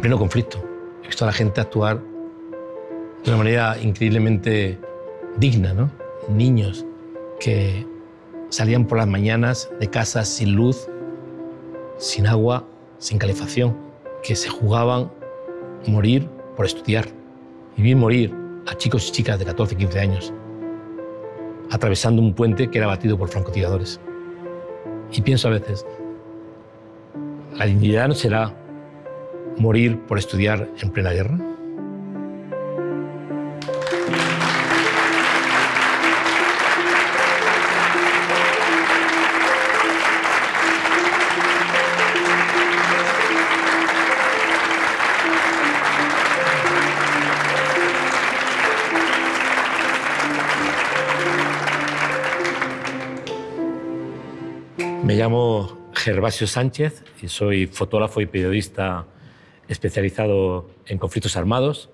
pleno conflicto. He visto a la gente actuar de una manera increíblemente digna, ¿no? Niños que salían por las mañanas de casa sin luz, sin agua, sin calefacción, que se jugaban morir por estudiar. Y vi morir a chicos y chicas de 14, 15 años, atravesando un puente que era batido por francotiradores. Y pienso a veces, la dignidad no será morir por estudiar en plena guerra? Me llamo Gervasio Sánchez y soy fotógrafo y periodista especializado en conflictos armados.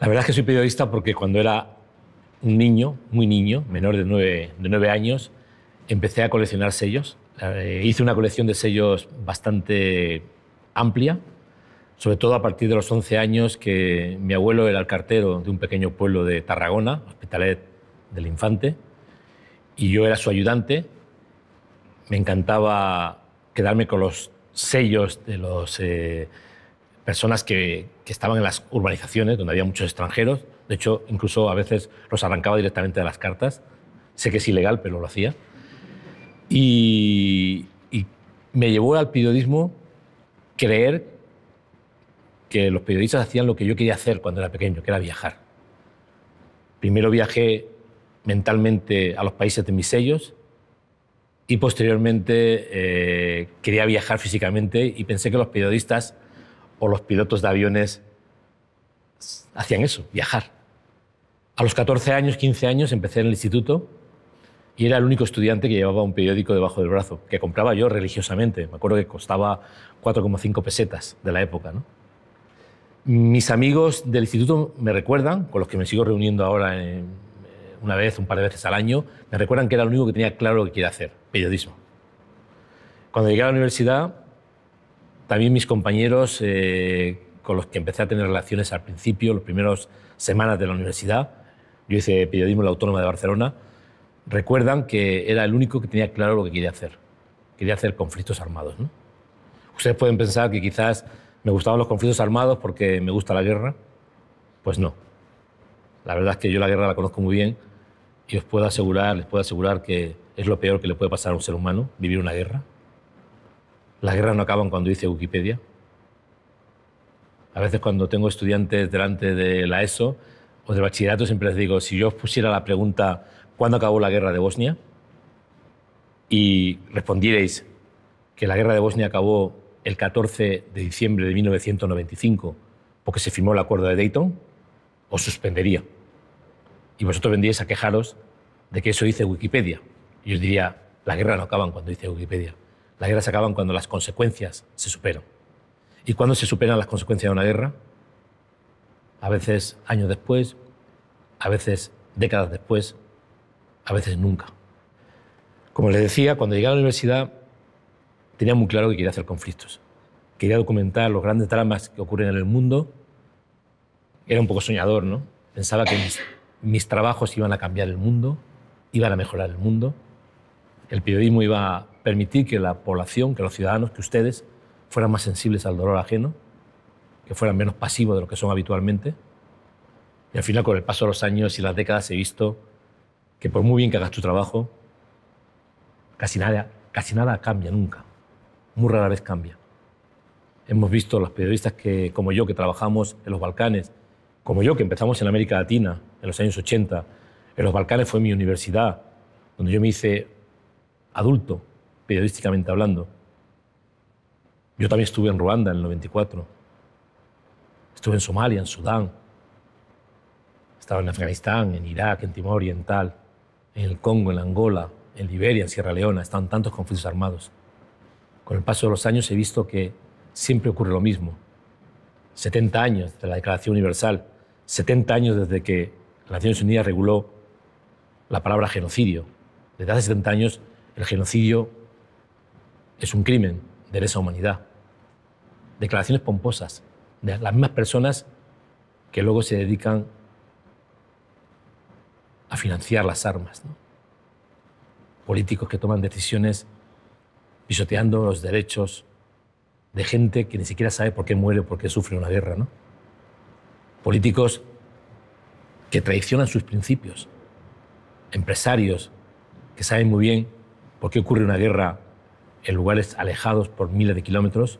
La verdad es que soy periodista porque cuando era un niño, muy niño, menor de nueve, de años, empecé a coleccionar sellos. Eh, hice una colección de sellos bastante amplia, sobre todo a partir de los once años que mi abuelo era el cartero de un pequeño pueblo de Tarragona, Hospitalet del Infante, y yo era su ayudante. Me encantaba quedarme con los sellos de las eh, personas que, estaban en las urbanizaciones, donde había muchos extranjeros. De hecho, incluso a veces los arrancaba directamente de las cartas. Sé que es ilegal, pero lo hacía. Y, y me llevó al periodismo creer que los periodistas hacían lo que yo quería hacer cuando era pequeño, que era viajar. Primero viajé mentalmente a los países de mis sellos, y posteriormente eh, quería viajar físicamente y pensé que los periodistas o los pilotos de aviones hacían eso, viajar. A los 14 años, 15 años empecé en el instituto y era el único estudiante que llevaba un periódico debajo del brazo, que compraba yo religiosamente. Me acuerdo que costaba 4,5 pesetas de la época. Mis amigos del instituto me recuerdan, con los que me sigo reuniendo ahora en una vez, un par de veces al año, me recuerdan que era el único que tenía claro lo que quería hacer, periodismo. Cuando llegué a la universidad, también mis compañeros eh, con los que empecé a tener relaciones al principio, las primeras semanas de la universidad, yo hice periodismo en la Autónoma de Barcelona, recuerdan que era el único que tenía claro lo que quería hacer. Quería hacer conflictos armados. ¿no? Ustedes pueden pensar que quizás me gustaban los conflictos armados porque me gusta la guerra. Pues no. La verdad es que yo la guerra la conozco muy bien y os puedo asegurar, les puedo asegurar que es lo peor que le puede pasar a un ser humano, vivir una guerra. Las guerras no acaban cuando dice Wikipedia. A veces cuando tengo estudiantes delante de la ESO o del bachillerato siempre les digo, si yo os pusiera la pregunta, ¿cuándo acabó la guerra de Bosnia? Y respondierais que la guerra de Bosnia acabó el 14 de diciembre de 1995 porque se firmó el acuerdo de Dayton, os suspendería. Y vosotros vendríais a quejaros de que eso dice Wikipedia. Y os diría, la guerra no acaban cuando dice Wikipedia. Las guerras acaban cuando las consecuencias se superan. ¿Y cuándo se superan las consecuencias de una guerra? A veces años después, a veces décadas después, a veces nunca. Como les decía, cuando llegué a la universidad tenía muy claro que quería hacer conflictos. Quería documentar los grandes dramas que ocurren en el mundo. Era un poco soñador, ¿no? Pensaba que mis trabajos iban a cambiar el mundo, iban a mejorar el mundo. El periodismo iba a permitir que la población, que los ciudadanos, que ustedes fueran más sensibles al dolor ajeno, que fueran menos pasivos de lo que son habitualmente. Y al final, con el paso de los años y las décadas, he visto que por muy bien que hagas tu trabajo, casi nada, casi nada cambia nunca. Muy rara vez cambia. Hemos visto los periodistas que, como yo, que trabajamos en los Balcanes como yo, que empezamos en América Latina en los años 80, en los Balcanes fue mi universidad, donde yo me hice adulto, periodísticamente hablando. Yo también estuve en Ruanda en el 94, estuve en Somalia, en Sudán, estaba en Afganistán, en Irak, en Timor Oriental, en el Congo, en Angola, en Liberia, en Sierra Leona, están tantos conflictos armados. Con el paso de los años he visto que siempre ocurre lo mismo. 70 años de la Declaración Universal 70 años desde que las Naciones Unidas reguló la palabra genocidio. Desde hace 70 años el genocidio es un crimen de lesa humanidad. Declaraciones pomposas de las mismas personas que luego se dedican a financiar las armas. Políticos que toman decisiones pisoteando los derechos de gente que ni siquiera sabe por qué muere o por qué sufre una guerra. ¿no? políticos que traicionan sus principios, empresarios que saben muy bien por qué ocurre una guerra en lugares alejados por miles de kilómetros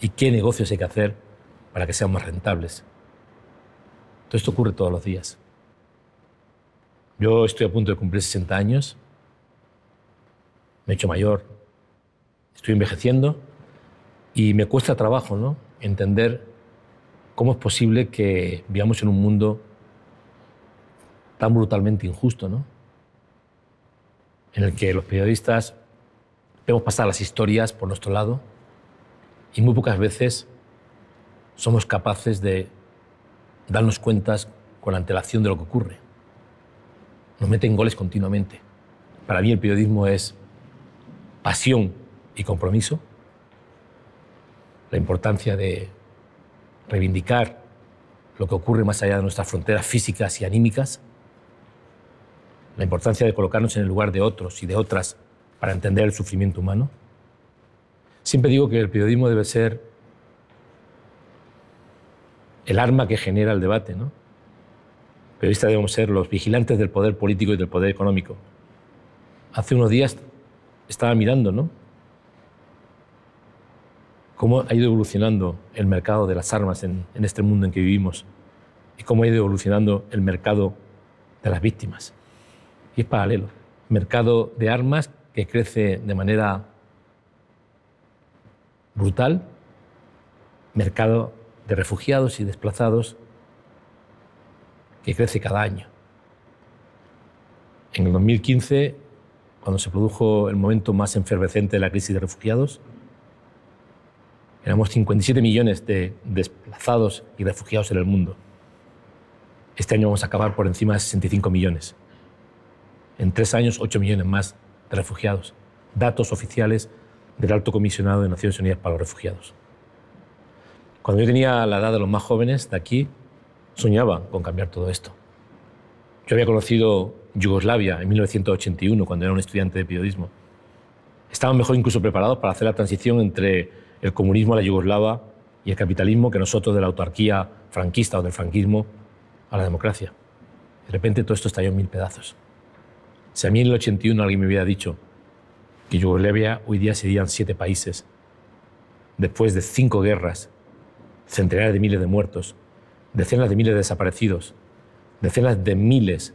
y qué negocios hay que hacer para que sean más rentables. Todo esto ocurre todos los días. Yo estoy a punto de cumplir 60 años, me he hecho mayor, estoy envejeciendo y me cuesta trabajo ¿no? entender ¿Cómo es posible que vivamos en un mundo tan brutalmente injusto, En el que los periodistas vemos pasar las historias por nuestro lado y muy pocas veces somos capaces de darnos cuentas con la antelación de lo que ocurre. Nos meten goles continuamente. Para mí el periodismo es pasión y compromiso, la importancia de reivindicar lo que ocurre más allá de nuestras fronteras físicas y anímicas, la importancia de colocarnos en el lugar de otros y de otras para entender el sufrimiento humano. Siempre digo que el periodismo debe ser el arma que genera el debate, ¿no? Periodistas debemos ser los vigilantes del poder político y del poder económico. Hace unos días estaba mirando, ¿no? cómo ha ido evolucionando el mercado de las armas en, este mundo en que vivimos y cómo ha ido evolucionando el mercado de las víctimas. Y es paralelo. Mercado de armas que crece de manera brutal, mercado de refugiados y desplazados que crece cada año. En el 2015, cuando se produjo el momento más enfervescente de la crisis de refugiados, Éramos 57 millones de desplazados y refugiados en el mundo. Este año vamos a acabar por encima de 65 millones. En tres años, 8 millones más de refugiados. Datos oficiales del Alto Comisionado de Naciones Unidas para los Refugiados. Cuando yo tenía la edad de los más jóvenes de aquí, soñaba con cambiar todo esto. Yo había conocido Yugoslavia en 1981, cuando era un estudiante de periodismo. Estaban mejor incluso preparados para hacer la transición entre el comunismo a la yugoslava y el capitalismo que nosotros de la autarquía franquista o del franquismo a la democracia. De repente todo esto estalló en mil pedazos. Si a mí en el 81 alguien me hubiera dicho que Yugoslavia hoy día serían siete países, después de cinco guerras, centenares de miles de muertos, decenas de miles de desaparecidos, decenas de miles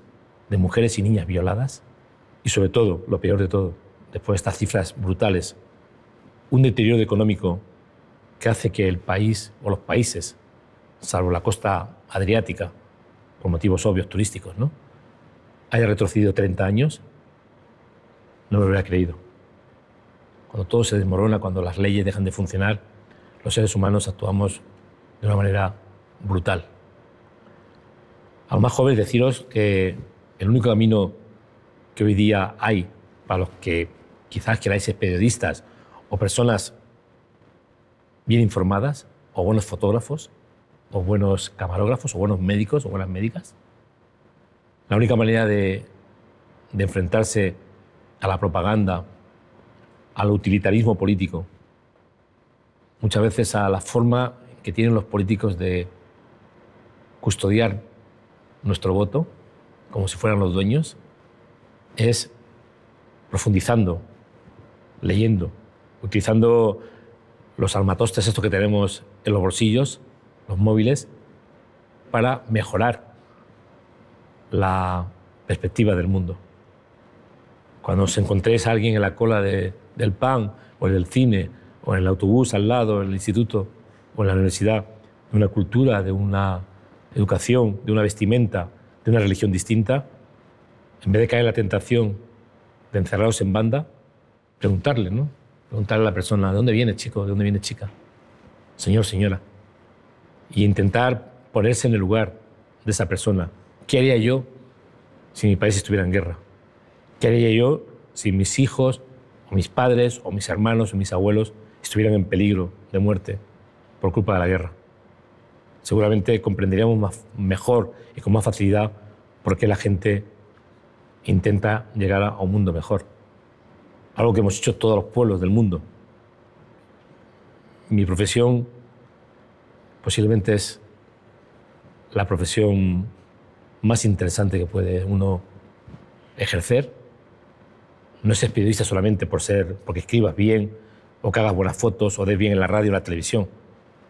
de mujeres y niñas violadas, y sobre todo, lo peor de todo, después de estas cifras brutales un deterioro económico que hace que el país o los países, salvo la costa adriática, por motivos obvios turísticos, ¿no? haya retrocedido 30 años, no me lo hubiera creído. Cuando todo se desmorona, cuando las leyes dejan de funcionar, los seres humanos actuamos de una manera brutal. A los más joven deciros que el único camino que hoy día hay para los que quizás queráis ser periodistas o personas bien informadas, o buenos fotógrafos, o buenos camarógrafos, o buenos médicos, o buenas médicas. La única manera de, de enfrentarse a la propaganda, al utilitarismo político, muchas veces a la forma que tienen los políticos de custodiar nuestro voto, como si fueran los dueños, es profundizando, leyendo, utilizando los armatostes, estos que tenemos en los bolsillos, los móviles, para mejorar la perspectiva del mundo. Cuando os encontréis a alguien en la cola del pan, o en el cine, o en el autobús al lado, en el instituto, o en la universidad, de una cultura, de una educación, de una vestimenta, de una religión distinta, en vez de caer en la tentación de encerraros en banda, preguntarle, ¿no? preguntarle a la persona, ¿de dónde viene chico? ¿De dónde viene chica? Señor, señora. Y intentar ponerse en el lugar de esa persona. ¿Qué haría yo si mi país estuviera en guerra? ¿Qué haría yo si mis hijos, o mis padres, o mis hermanos, o mis abuelos estuvieran en peligro de muerte por culpa de la guerra? Seguramente comprenderíamos mejor y con más facilidad por qué la gente intenta llegar a un mundo mejor algo que hemos hecho todos los pueblos del mundo. Mi profesión posiblemente es la profesión más interesante que puede uno ejercer. No ser periodista solamente por ser, porque escribas bien, o que hagas buenas fotos, o des bien en la radio o la televisión.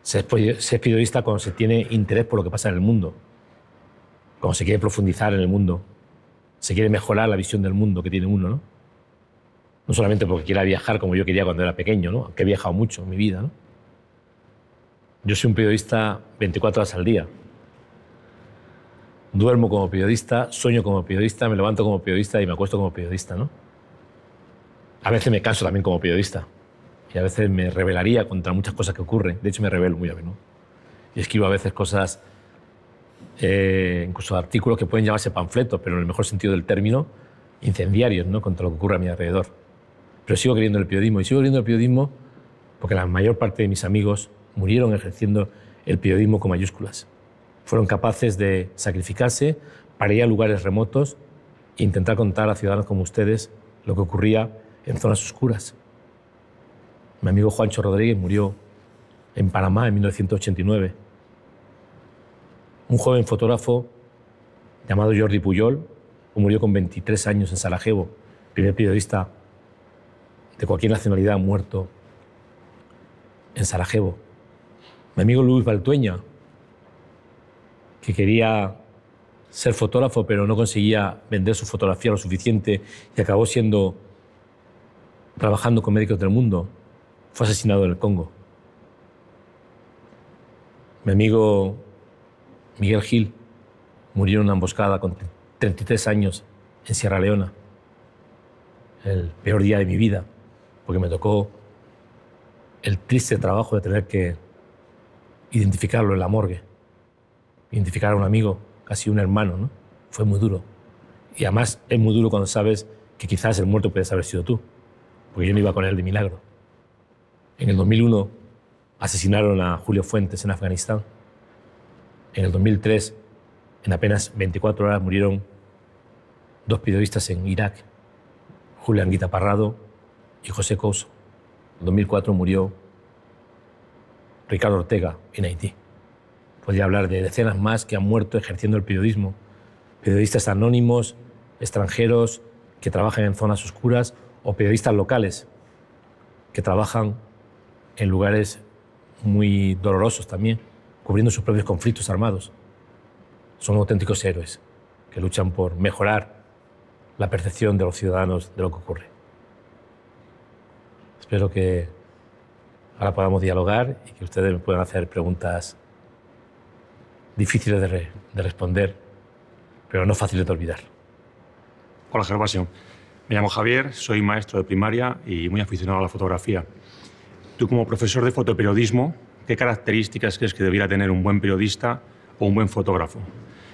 Se es periodista cuando se tiene interés por lo que pasa en el mundo, cuando se quiere profundizar en el mundo, se quiere mejorar la visión del mundo que tiene uno, ¿no? No solamente porque quiera viajar como yo quería cuando era pequeño, ¿no? que he viajado mucho en mi vida. Yo soy un periodista 24 horas al día. Duermo como periodista, sueño como periodista, me levanto como periodista y me acuesto como periodista. ¿no? A veces me canso también como periodista y a veces me rebelaría contra muchas cosas que ocurren. De hecho, me rebelo muy a menudo. Y escribo a veces cosas, eh, incluso artículos que pueden llamarse panfletos, pero en el mejor sentido del término, incendiarios ¿no? contra lo que ocurre a mi alrededor. Pero sigo queriendo el periodismo y sigo queriendo el periodismo porque la mayor parte de mis amigos murieron ejerciendo el periodismo con mayúsculas. Fueron capaces de sacrificarse para ir a lugares remotos e intentar contar a ciudadanos como ustedes lo que ocurría en zonas oscuras. Mi amigo Juancho Rodríguez murió en Panamá en 1989. Un joven fotógrafo llamado Jordi Puyol murió con 23 años en Sarajevo, primer periodista de cualquier nacionalidad muerto en Sarajevo. Mi amigo Luis Valtueña, que quería ser fotógrafo pero no conseguía vender su fotografía lo suficiente y acabó siendo trabajando con médicos del mundo, fue asesinado en el Congo. Mi amigo Miguel Gil murió en una emboscada con 33 años en Sierra Leona, el peor día de mi vida porque me tocó el triste trabajo de tener que identificarlo en la morgue, identificar a un amigo, casi un hermano, ¿no? Fue muy duro. Y además es muy duro cuando sabes que quizás el muerto puedes haber sido tú, porque yo no iba con él de milagro. En el 2001 asesinaron a Julio Fuentes en Afganistán. En el 2003, en apenas 24 horas, murieron dos periodistas en Irak, Julián Anguita Parrado y José Couso. En 2004 murió Ricardo Ortega en Haití. Podría hablar de decenas más que han muerto ejerciendo el periodismo. Periodistas anónimos, extranjeros que trabajan en zonas oscuras o periodistas locales que trabajan en lugares muy dolorosos también, cubriendo sus propios conflictos armados. Son auténticos héroes que luchan por mejorar la percepción de los ciudadanos de lo que ocurre. Espero que ahora podamos dialogar y que ustedes me puedan hacer preguntas difíciles de, responder, pero no fáciles de olvidar. Hola, Gervasio. Me llamo Javier, soy maestro de primaria y muy aficionado a la fotografía. Tú, como profesor de fotoperiodismo, ¿qué características crees que debiera tener un buen periodista o un buen fotógrafo?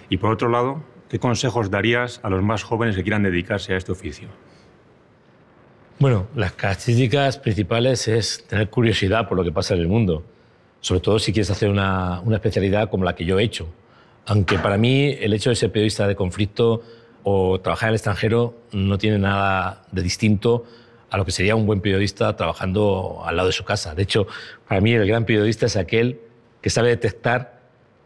Y por otro lado, ¿qué consejos darías a los más jóvenes que quieran dedicarse a este oficio? Bueno, las características principales es tener curiosidad por lo que pasa en el mundo, sobre todo si quieres hacer una, una especialidad como la que yo he hecho. Aunque para mí el hecho de ser periodista de conflicto o trabajar en el extranjero no tiene nada de distinto a lo que sería un buen periodista trabajando al lado de su casa. De hecho, para mí el gran periodista es aquel que sabe detectar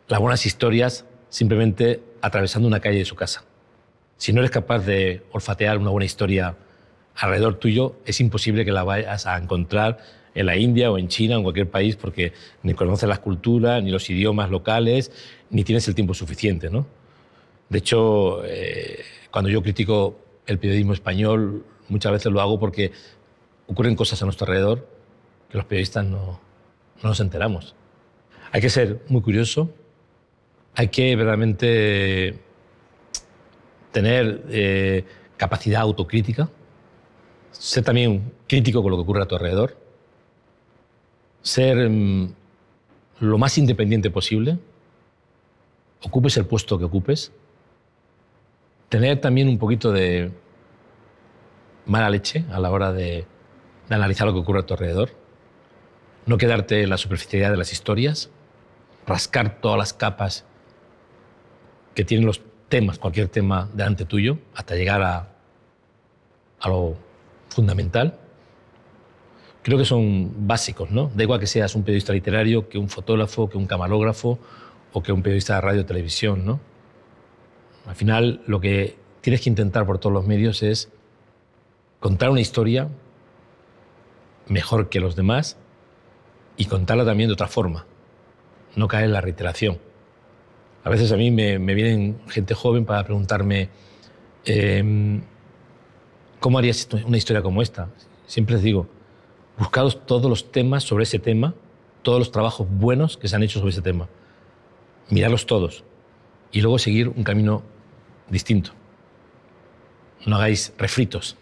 las buenas historias simplemente atravesando una calle de su casa. Si no eres capaz de olfatear una buena historia alrededor tuyo es imposible que la vayas a encontrar en la India o en China o en cualquier país porque ni conoces las culturas, ni los idiomas locales, ni tienes el tiempo suficiente. ¿no? De hecho, eh, cuando yo critico el periodismo español, muchas veces lo hago porque ocurren cosas a nuestro alrededor que los periodistas no, nos enteramos. Hay que ser muy curioso, hay que verdaderamente tener eh, capacidad autocrítica ser también crítico con lo que ocurre a tu alrededor, ser mm, lo más independiente posible, ocupes el puesto que ocupes, tener también un poquito de mala leche a la hora de, analizar lo que ocurre a tu alrededor, no quedarte en la superficialidad de las historias, rascar todas las capas que tienen los temas, cualquier tema delante tuyo, hasta llegar a lo fundamental. Creo que son básicos, ¿no? Da igual que seas un periodista literario, que un fotógrafo, que un camalógrafo o que un periodista de radio o televisión, ¿no? Al final, lo que tienes que intentar por todos los medios es contar una historia mejor que los demás y contarla también de otra forma. No caer en la reiteración. A veces a mí me, vienen gente joven para preguntarme, em, ¿Cómo harías una historia como esta? Siempre les digo, buscados todos los temas sobre ese tema, todos los trabajos buenos que se han hecho sobre ese tema, Miradlos todos y luego seguir un camino distinto. No hagáis refritos,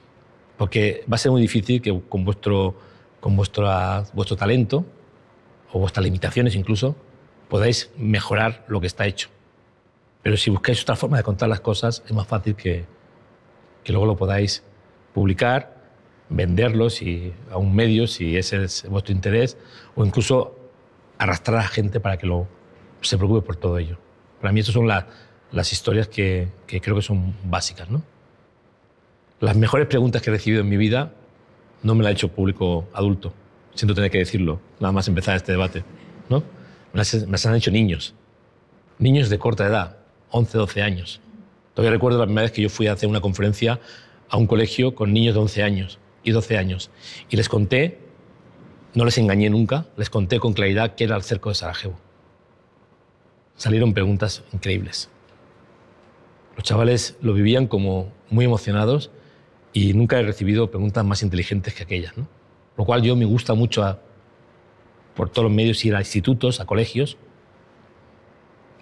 porque va a ser muy difícil que con vuestro, con vuestro vuestro talento o vuestras limitaciones incluso podáis mejorar lo que está hecho. Pero si buscáis otra forma de contar las cosas, es más fácil que, que luego lo podáis publicar, venderlos a un medio si ese es vuestro interés, o incluso arrastrar a gente para que lo, se preocupe por todo ello. Para mí, estas son las historias que, creo que son básicas. ¿no? Las mejores preguntas que he recibido en mi vida no me las ha hecho público adulto. Siento tener que decirlo, nada más empezar este debate. ¿no? Me, las, me han hecho niños. Niños de corta edad, 11, 12 años. Todavía recuerdo la primera vez que yo fui a hacer una conferencia a un colegio con niños de 11 años y 12 años. Y les conté, no les engañé nunca, les conté con claridad qué era el cerco de Sarajevo. Salieron preguntas increíbles. Los chavales lo vivían como muy emocionados y nunca he recibido preguntas más inteligentes que aquellas. Lo cual yo me gusta mucho por todos los medios ir a institutos, a colegios.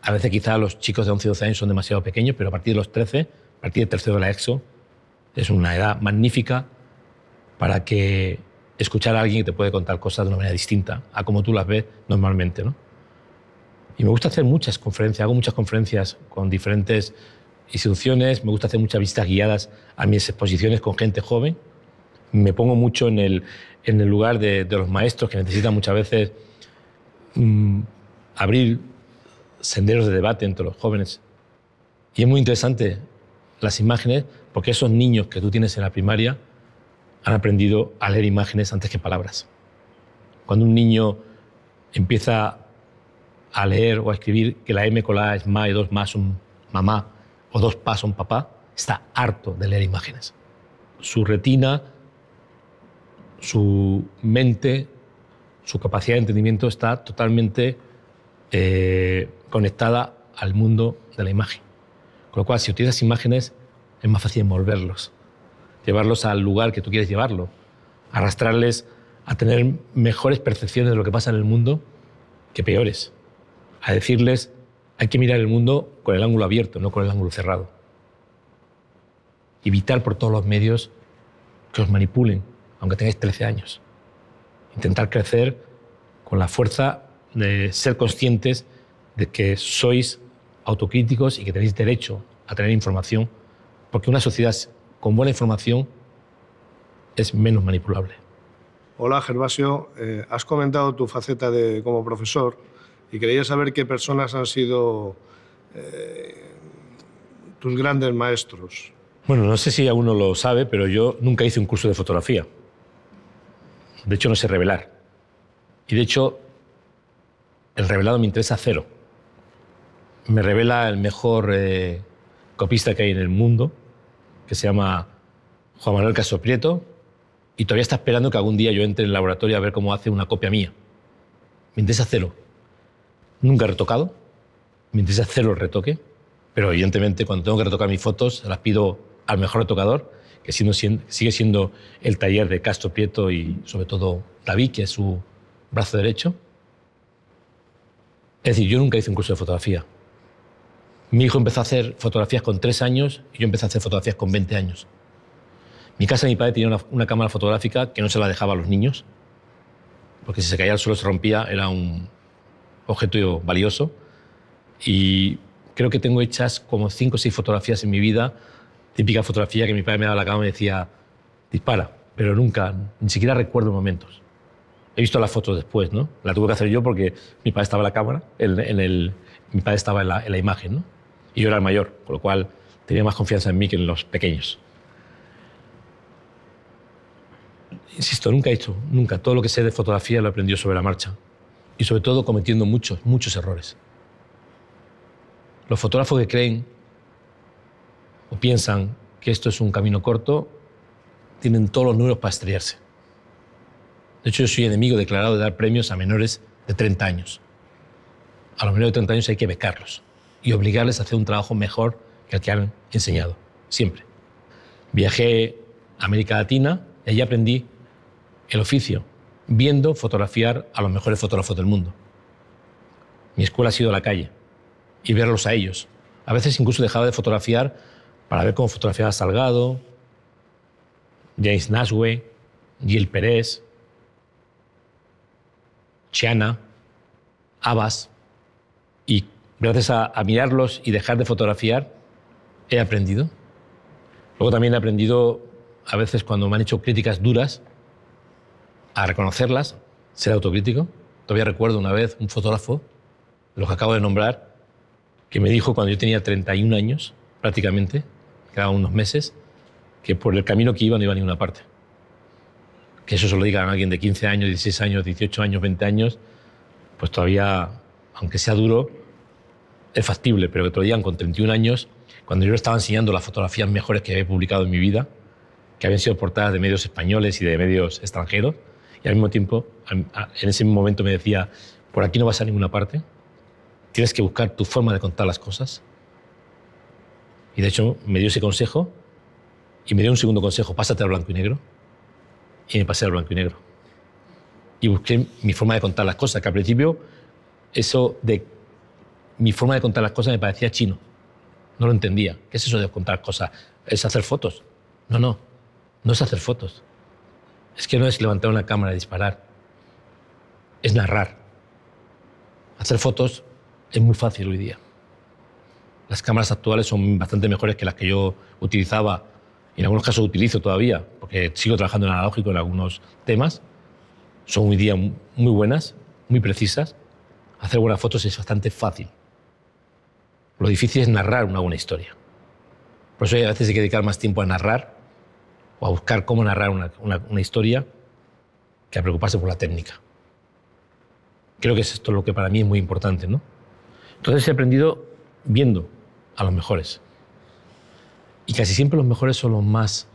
A veces quizá los chicos de 11 y 12 años son demasiado pequeños, pero a partir de los 13, a partir del tercero de la EXO, es una edad magnífica para que escuchar a alguien que te puede contar cosas de una manera distinta a como tú las ves normalmente. ¿no? Y me gusta hacer muchas conferencias, hago muchas conferencias con diferentes instituciones, me gusta hacer muchas visitas guiadas a mis exposiciones con gente joven. Me pongo mucho en el, lugar de, los maestros que necesitan muchas veces mm, abrir senderos de debate entre los jóvenes. Y es muy interesante las imágenes porque esos niños que tú tienes en la primaria han aprendido a leer imágenes antes que palabras. Cuando un niño empieza a leer o a escribir que la M con la A es ma y dos más un mamá o dos pasos un papá, está harto de leer imágenes. Su retina, su mente, su capacidad de entendimiento está totalmente eh, conectada al mundo de la imagen. Con lo cual, si utilizas imágenes, es más fácil envolverlos, llevarlos al lugar que tú quieres llevarlo, arrastrarles a tener mejores percepciones de lo que pasa en el mundo que peores, a decirles hay que mirar el mundo con el ángulo abierto, no con el ángulo cerrado. Evitar por todos los medios que os manipulen, aunque tengáis 13 años. Intentar crecer con la fuerza de ser conscientes de que sois autocríticos y que tenéis derecho a tener información porque una sociedad con buena información es menos manipulable. Hola Gervasio, eh, has comentado tu faceta de, como profesor y quería saber qué personas han sido eh, tus grandes maestros. Bueno, no sé si alguno lo sabe, pero yo nunca hice un curso de fotografía. De hecho, no sé revelar. Y de hecho, el revelado me interesa cero. Me revela el mejor eh, copista que hay en el mundo, que se llama Juan Manuel Castro Prieto, y todavía está esperando que algún día yo entre en el laboratorio a ver cómo hace una copia mía. Me interesa hacerlo. Nunca he retocado, me interesa hacerlo el retoque, pero evidentemente cuando tengo que retocar mis fotos las pido al mejor retocador, que sigue siendo el taller de Castro Prieto y sobre todo David, que es su brazo derecho. Es decir, yo nunca hice un curso de fotografía. Mi hijo empezó a hacer fotografías con tres años y yo empecé a hacer fotografías con 20 años. Mi casa, mi padre tenía una, cámara fotográfica que no se la dejaba a los niños, porque si se caía al suelo se rompía, era un objeto valioso. Y creo que tengo hechas como cinco o seis fotografías en mi vida, típica fotografía que mi padre me daba la cámara y me decía, dispara, pero nunca, ni siquiera recuerdo momentos. He visto las fotos después, ¿no? La tuve que hacer yo porque mi padre estaba en la cámara, el, mi padre estaba en la, en la imagen, ¿no? Y yo era el mayor, con lo cual tenía más confianza en mí que en los pequeños. Insisto, nunca he hecho, nunca. Todo lo que sé de fotografía lo aprendió sobre la marcha. Y sobre todo cometiendo muchos, muchos errores. Los fotógrafos que creen o piensan que esto es un camino corto tienen todos los números para estrellarse. De hecho, yo soy enemigo declarado de dar premios a menores de 30 años. A los menores de 30 años hay que becarlos y obligarles a hacer un trabajo mejor que el que han enseñado, siempre. Viajé a América Latina y allí aprendí el oficio, viendo fotografiar a los mejores fotógrafos del mundo. Mi escuela ha sido la calle y verlos a ellos. A veces incluso dejaba de fotografiar para ver cómo fotografiaba Salgado, James Nashway, Gil Pérez, Chiana, Abbas y gracias a, mirarlos y dejar de fotografiar, he aprendido. Luego también he aprendido, a veces cuando me han hecho críticas duras, a reconocerlas, ser autocrítico. Todavía recuerdo una vez un fotógrafo, lo que acabo de nombrar, que me dijo cuando yo tenía 31 años, prácticamente, cada unos meses, que por el camino que iba no iba a ninguna parte. Que eso se lo diga a alguien de 15 años, 16 años, 18 años, 20 años, pues todavía, aunque sea duro, es factible, pero que otro día, con 31 años, cuando yo estaba enseñando las fotografías mejores que había publicado en mi vida, que habían sido portadas de medios españoles y de medios extranjeros, y al mismo tiempo, en ese momento me decía, por aquí no vas a ninguna parte, tienes que buscar tu forma de contar las cosas. Y de hecho me dio ese consejo y me dio un segundo consejo, pásate al blanco y negro. Y me pasé al blanco y negro. Y busqué mi forma de contar las cosas, que al principio eso de mi forma de contar las cosas me parecía chino. No lo entendía. ¿Qué es eso de contar cosas? Es hacer fotos. No, no. No es hacer fotos. Es que no es levantar una cámara y disparar. Es narrar. Hacer fotos es muy fácil hoy día. Las cámaras actuales son bastante mejores que las que yo utilizaba y en algunos casos utilizo todavía, porque sigo trabajando en analógico en algunos temas. Son hoy día muy buenas, muy precisas. Hacer buenas fotos es bastante fácil. Lo difícil es narrar una buena historia. Por eso a veces hay que dedicar más tiempo a narrar o a buscar cómo narrar una, historia que a preocuparse por la técnica. Creo que es esto lo que para mí es muy importante, ¿no? Entonces he aprendido viendo a los mejores. Y casi siempre los mejores son los más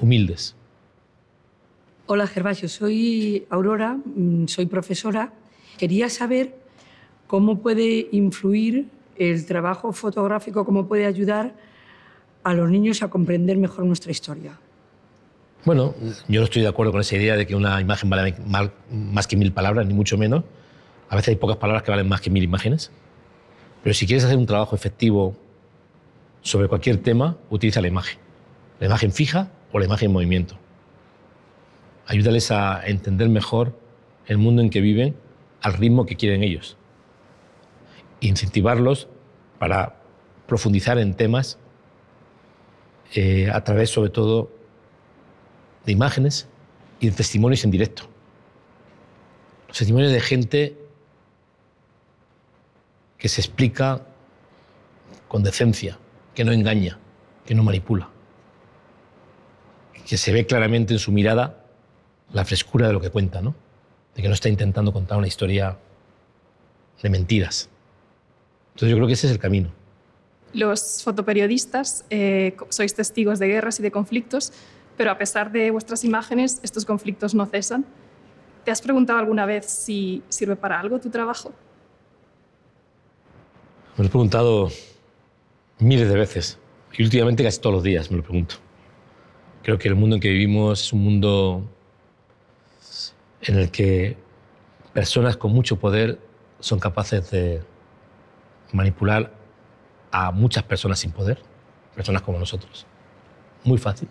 humildes. Hola Gervasio, soy Aurora, mm, soy profesora. Quería saber cómo puede influir el trabajo fotográfico cómo puede ayudar a los niños a comprender mejor nuestra historia. Bueno, yo no estoy de acuerdo con esa idea de que una imagen vale más que mil palabras, ni mucho menos. A veces hay pocas palabras que valen más que mil imágenes. Pero si quieres hacer un trabajo efectivo sobre cualquier tema, utiliza la imagen. La imagen fija o la imagen en movimiento. Ayúdales a entender mejor el mundo en que viven al ritmo que quieren ellos incentivarlos para profundizar en temas eh, a través sobre todo de imágenes y de testimonios en directo. testimonios de gente que se explica con decencia, que no engaña, que no manipula, que se ve claramente en su mirada la frescura de lo que cuenta, de que no está intentando contar una historia de mentiras. Entonces yo creo que ese es el camino. Los fotoperiodistas eh, sois testigos de guerras y de conflictos, pero a pesar de vuestras imágenes, estos conflictos no cesan. ¿Te has preguntado alguna vez si sirve para algo tu trabajo? Me lo he preguntado miles de veces y últimamente casi todos los días me lo pregunto. Creo que el mundo en que vivimos es un mundo en el que personas con mucho poder son capaces de manipular a muchas personas sin poder, personas como nosotros. Muy fácil.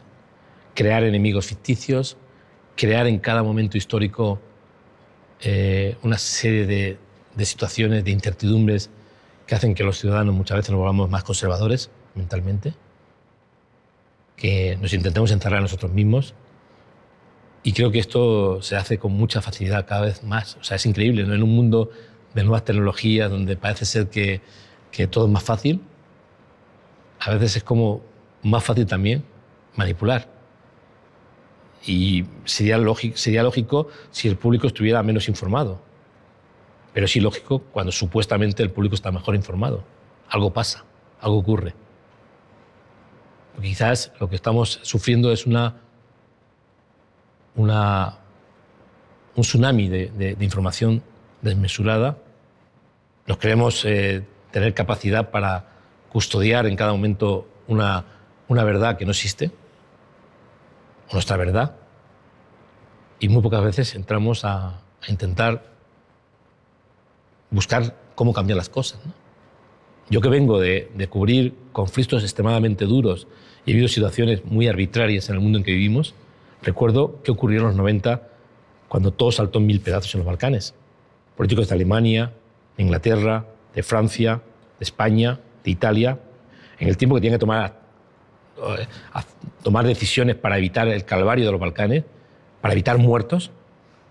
Crear enemigos ficticios, crear en cada momento histórico eh, una serie de, de situaciones, de incertidumbres que hacen que los ciudadanos muchas veces nos volvamos más conservadores mentalmente, que nos intentemos encerrar a nosotros mismos. Y creo que esto se hace con mucha facilidad cada vez más. O sea, es increíble, ¿no? En un mundo de nuevas tecnologías, donde parece ser que, todo es más fácil, a veces es como más fácil también manipular. Y sería, lógico, sería lógico si el público estuviera menos informado. Pero es ilógico cuando supuestamente el público está mejor informado. Algo pasa, algo ocurre. quizás lo que estamos sufriendo es una, una un tsunami de información desmesurada nos creemos eh, tener capacidad para custodiar en cada momento una, verdad que no existe, nuestra verdad, y muy pocas veces entramos a, intentar buscar cómo cambiar las cosas. Yo que vengo de, de, cubrir conflictos extremadamente duros y he vivido situaciones muy arbitrarias en el mundo en que vivimos, recuerdo qué ocurrió en los 90 cuando todo saltó en mil pedazos en los Balcanes. Políticos de Alemania, de Inglaterra, de Francia, de España, de Italia, en el tiempo que tienen que tomar, eh, tomar decisiones para evitar el calvario de los Balcanes, para evitar muertos,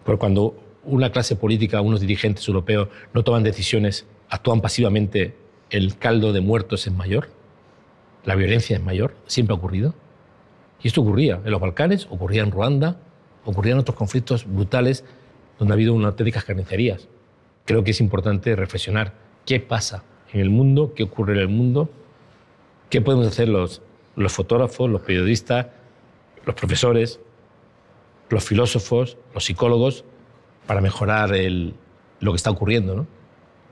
porque cuando una clase política, unos dirigentes europeos no toman decisiones, actúan pasivamente, el caldo de muertos es mayor, la violencia es mayor, siempre ha ocurrido. Y esto ocurría en los Balcanes, ocurría en Ruanda, ocurrían otros conflictos brutales donde ha habido unas auténticas carnicerías creo que es importante reflexionar qué pasa en el mundo, qué ocurre en el mundo, qué podemos hacer los, fotógrafos, los periodistas, los profesores, los filósofos, los psicólogos, para mejorar el, lo que está ocurriendo, ¿no?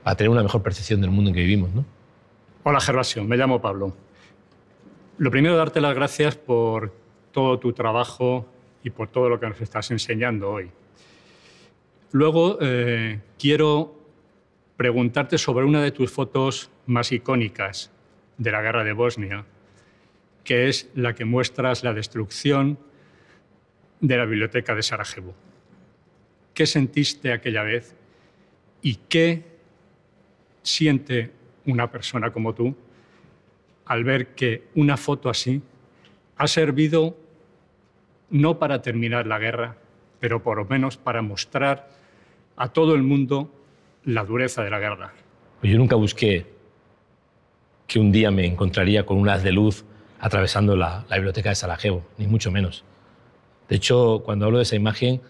para tener una mejor percepción del mundo en que vivimos. ¿no? Hola Gervasio, me llamo Pablo. Lo primero, darte las gracias por todo tu trabajo y por todo lo que nos estás enseñando hoy. Luego eh, quiero preguntarte sobre una de tus fotos más icónicas de la guerra de Bosnia, que es la que muestras la destrucción de la biblioteca de Sarajevo. ¿Qué sentiste aquella vez y qué siente una persona como tú al ver que una foto así ha servido no para terminar la guerra, pero por lo menos para mostrar a todo el mundo la dureza de la guerra. Yo nunca busqué que un día me encontraría con un haz de luz atravesando la, biblioteca de Sarajevo, ni mucho menos. De hecho, cuando hablo de esa imagen,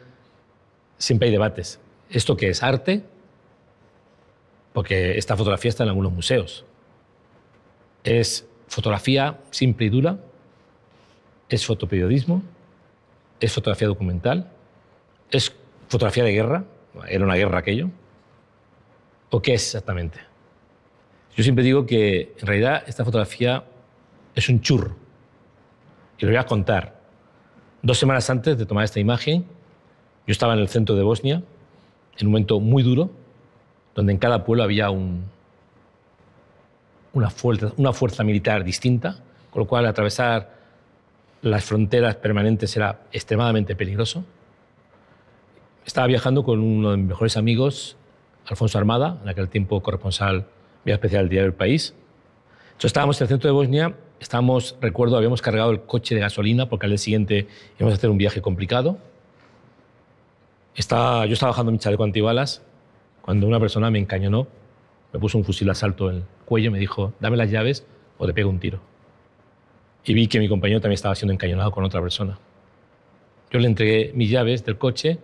siempre hay debates. ¿Esto qué es arte? Porque esta fotografía está en algunos museos. ¿Es fotografía simple y dura? ¿Es fotoperiodismo? ¿Es fotografía documental? ¿Es fotografía de guerra? ¿Era una guerra aquello? ¿O qué es exactamente? Yo siempre digo que en realidad esta fotografía es un churro. Y lo voy a contar. Dos semanas antes de tomar esta imagen, yo estaba en el centro de Bosnia, en un momento muy duro, donde en cada pueblo había una, fuerza, una fuerza militar distinta, con lo cual atravesar las fronteras permanentes era extremadamente peligroso estaba viajando con uno de mis mejores amigos, Alfonso Armada, en aquel tiempo corresponsal vía especial del diario El País. Yo estábamos en el centro de Bosnia, Recuerdo recuerdo, habíamos cargado el coche de gasolina porque al día siguiente íbamos a hacer un viaje complicado. yo estaba bajando mi chaleco antibalas cuando una persona me encañonó, me puso un fusil asalto en el cuello y me dijo, dame las llaves o te pego un tiro. Y vi que mi compañero también estaba siendo encañonado con otra persona. Yo le entregué mis llaves del coche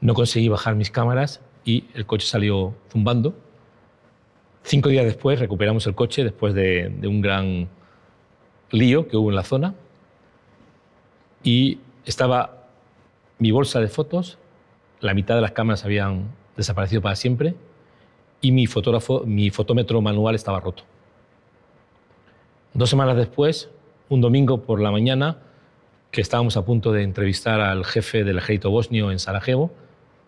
no conseguí bajar mis cámaras y el coche salió zumbando. Cinco días después recuperamos el coche después de, un gran lío que hubo en la zona y estaba mi bolsa de fotos, la mitad de las cámaras habían desaparecido para siempre y mi fotógrafo, mi fotómetro manual estaba roto. Dos semanas después, un domingo por la mañana, que estábamos a punto de entrevistar al jefe del ejército bosnio en Sarajevo,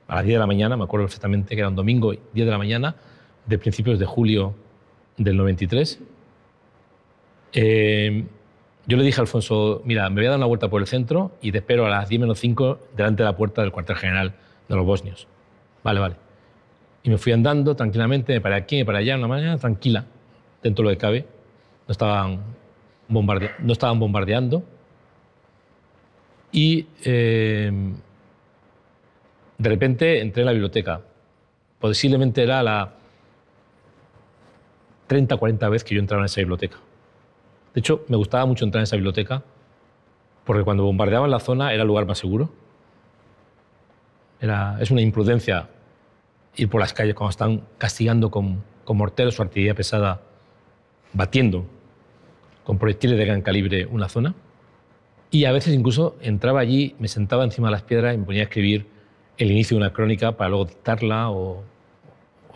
a las 10 de la mañana, me acuerdo perfectamente que era un domingo 10 de la mañana, de principios de julio del 93. Eh, yo le dije a Alfonso, mira, me voy a dar una vuelta por el centro y te espero a las 10 menos 5 delante de la puerta del cuartel general de los bosnios. Vale, vale. Y me fui andando tranquilamente, para aquí, me paré allá, la mañana tranquila, dentro de lo que cabe. No estaban, bombarde no estaban bombardeando. Y eh, de repente entré en la biblioteca. Posiblemente era la 30 40 vez que yo entraba en esa biblioteca. De hecho, me gustaba mucho entrar en esa biblioteca porque cuando bombardeaban la zona era el lugar más seguro. es una imprudencia ir por las calles cuando están castigando con, con morteros o artillería pesada, batiendo con proyectiles de gran calibre una zona. Y a veces incluso entraba allí, me sentaba encima de las piedras y me ponía a escribir el inicio de una crónica para luego dictarla o,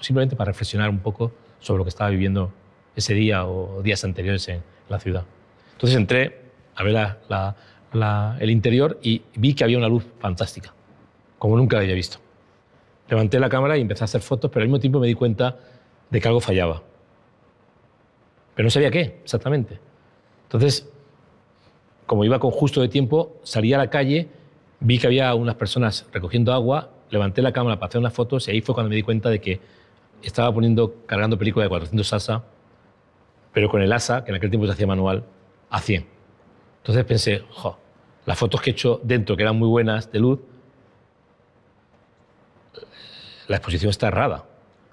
simplemente para reflexionar un poco sobre lo que estaba viviendo ese día o días anteriores en la ciudad. Entonces entré a ver el interior y vi que había una luz fantástica, como nunca la había visto. Levanté la cámara y empecé a hacer fotos, pero al mismo tiempo me di cuenta de que algo fallaba. Pero no sabía qué exactamente. Entonces, como iba con justo de tiempo, salí a la calle vi que había unas personas recogiendo agua, levanté la cámara para hacer unas fotos y ahí fue cuando me di cuenta de que estaba poniendo, cargando película de 400 ASA, pero con el ASA, que en aquel tiempo se hacía manual, a 100. Entonces pensé, jo, las fotos que he hecho dentro, que eran muy buenas de luz, la exposición está errada.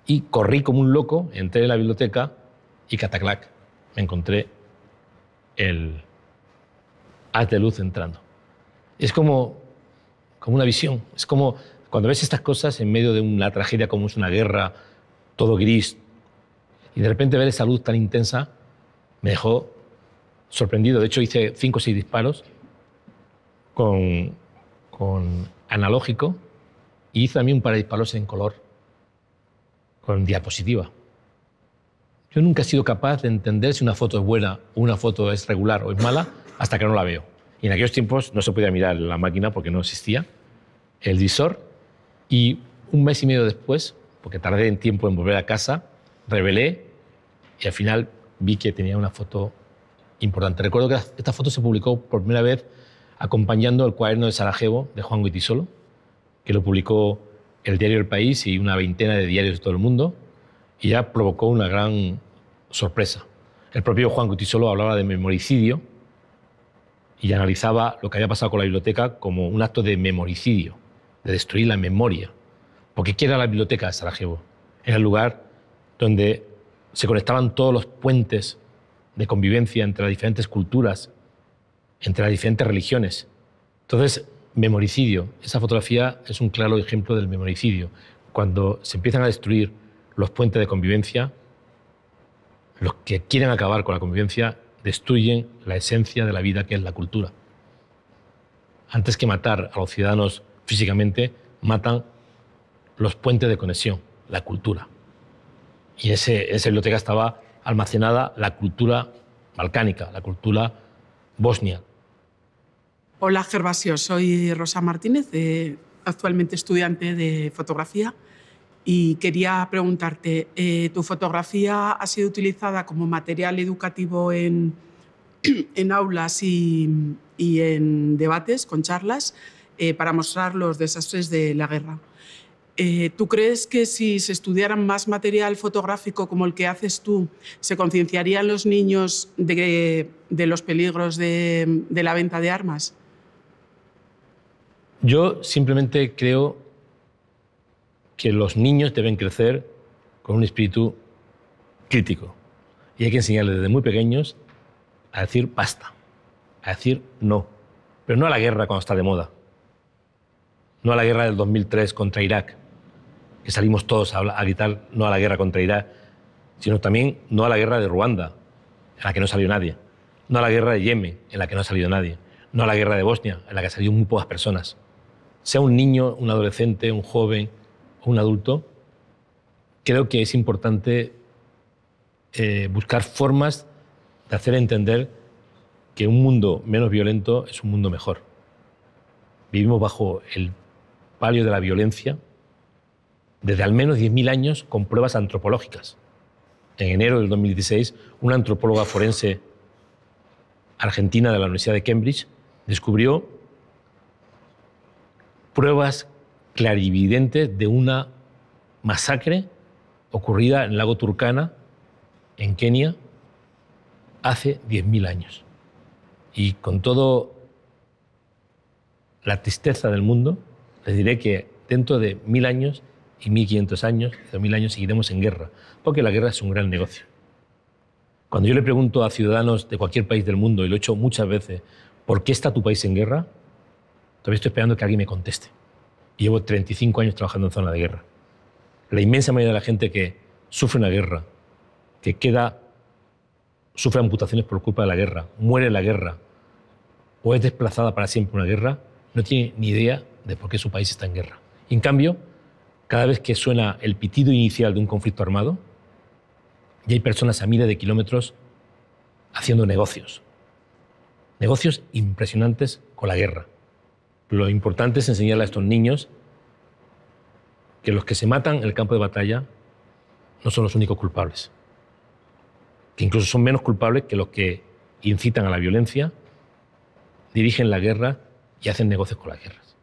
Y corrí como un loco, entré en la biblioteca y cataclac, me encontré el haz de luz entrando. Es como como una visión. Es como cuando ves estas cosas en medio de una tragedia como es una guerra, todo gris, y de repente ver esa luz tan intensa, me dejó sorprendido. De hecho, hice cinco o seis disparos con, con analógico y hice también un par de disparos en color, con diapositiva. Yo nunca he sido capaz de entender si una foto es buena o una foto es regular o es mala hasta que no la veo. Y en aquellos tiempos no se podía mirar la máquina porque no existía el visor. Y un mes y medio después, porque tardé en tiempo en volver a casa, revelé y al final vi que tenía una foto importante. Recuerdo que esta foto se publicó por primera vez acompañando el cuaderno de Sarajevo de Juan Guitisolo, que lo publicó el diario El País y una veintena de diarios de todo el mundo, y ya provocó una gran sorpresa. El propio Juan Guitisolo hablaba de memoricidio y analizaba lo que había pasado con la biblioteca como un acto de memoricidio, de destruir la memoria. Porque ¿qué era la biblioteca de Sarajevo? Era el lugar donde se conectaban todos los puentes de convivencia entre las diferentes culturas, entre las diferentes religiones. Entonces, memoricidio. Esa fotografía es un claro ejemplo del memoricidio. Cuando se empiezan a destruir los puentes de convivencia, los que quieren acabar con la convivencia destruyen la esencia de la vida que es la cultura. Antes que matar a los ciudadanos físicamente, matan los puentes de conexión, la cultura. Y en, esa biblioteca estaba almacenada la cultura balcánica, la cultura bosnia. Hola Gervasio, soy Rosa Martínez, eh, actualmente estudiante de fotografía y quería preguntarte, eh, ¿tu fotografía ha sido utilizada como material educativo en, aulas y, en debates, con charlas, eh, para mostrar los desastres de la guerra? Eh, ¿Tú crees que si se estudiaran más material fotográfico como el que haces tú, se concienciarían los niños de, los peligros de, de la venta de armas? Yo simplemente creo que los niños deben crecer con un espíritu crítico. Y hay que enseñarles desde muy pequeños a decir basta, a decir no. Pero no a la guerra cuando está de moda. No a la guerra del 2003 contra Irak, que salimos todos a, gritar no a la guerra contra Irak, sino también no a la guerra de Ruanda, en la que no salió nadie. No a la guerra de Yemen, en la que no ha salido nadie. No a la guerra de Bosnia, en la que salieron muy pocas personas. Sea un niño, un adolescente, un joven, un adulto, creo que es importante eh, buscar formas de hacer entender que un mundo menos violento es un mundo mejor. Vivimos bajo el palio de la violencia desde al menos 10.000 años con pruebas antropológicas. En enero del 2016, una antropóloga forense argentina de la Universidad de Cambridge descubrió pruebas clarividentes de una masacre ocurrida en el lago Turkana, en Kenia, hace 10.000 años. Y con toda la tristeza del mundo, les diré que dentro de 1.000 años y 1.500 años, 2.000 años seguiremos en guerra, porque la guerra es un gran negocio. Cuando yo le pregunto a ciudadanos de cualquier país del mundo, y lo he hecho muchas veces, ¿por qué está tu país en guerra? Todavía estoy esperando que alguien me conteste llevo 35 años trabajando en zona de guerra. La inmensa mayoría de la gente que sufre una guerra, que queda, sufre amputaciones por culpa de la guerra, muere en la guerra o es desplazada para siempre una guerra, no tiene ni idea de por qué su país está en guerra. en cambio, cada vez que suena el pitido inicial de un conflicto armado, ya hay personas a miles de kilómetros haciendo negocios. Negocios impresionantes con la guerra. Lo importante es enseñarle a estos niños que los que se matan en el campo de batalla no son los únicos culpables, que incluso son menos culpables que los que incitan a la violencia, dirigen la guerra y hacen negocios con las guerras.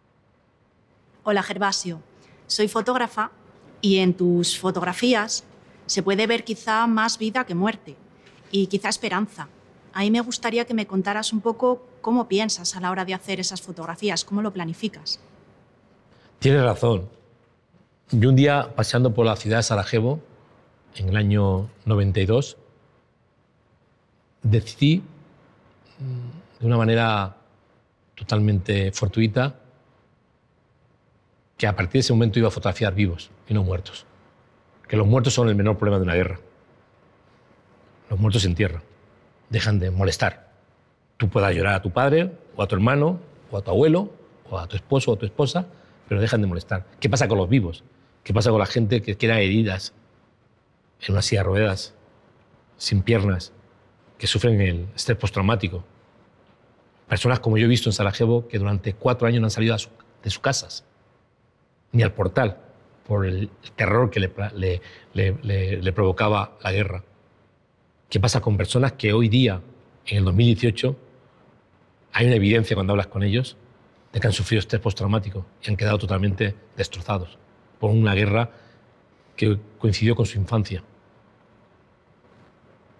Hola Gervasio, soy fotógrafa y en tus fotografías se puede ver quizá más vida que muerte y quizá esperanza. A mí me gustaría que me contaras un poco cómo piensas a la hora de hacer esas fotografías, cómo lo planificas. Tienes razón. Yo un día, paseando por la ciudad de Sarajevo, en el año 92, decidí, mm, de una manera totalmente fortuita, que a partir de ese momento iba a fotografiar vivos y no muertos. Que los muertos son el menor problema de una guerra. Los muertos en tierra dejan de molestar. Tú puedas llorar a tu padre, o a tu hermano, o a tu abuelo, o a tu esposo, o a tu esposa, pero dejan de molestar. ¿Qué pasa con los vivos? ¿Qué pasa con la gente que queda heridas en una silla de ruedas, sin piernas, que sufren el estrés postraumático? Personas como yo he visto en Sarajevo que durante cuatro años no han salido de sus casas, ni al portal, por el terror que le provocaba la guerra. ¿Qué pasa con personas que hoy día, en el 2018, hay una evidencia cuando hablas con ellos de que han sufrido estrés postraumático y han quedado totalmente destrozados por una guerra que coincidió con su infancia?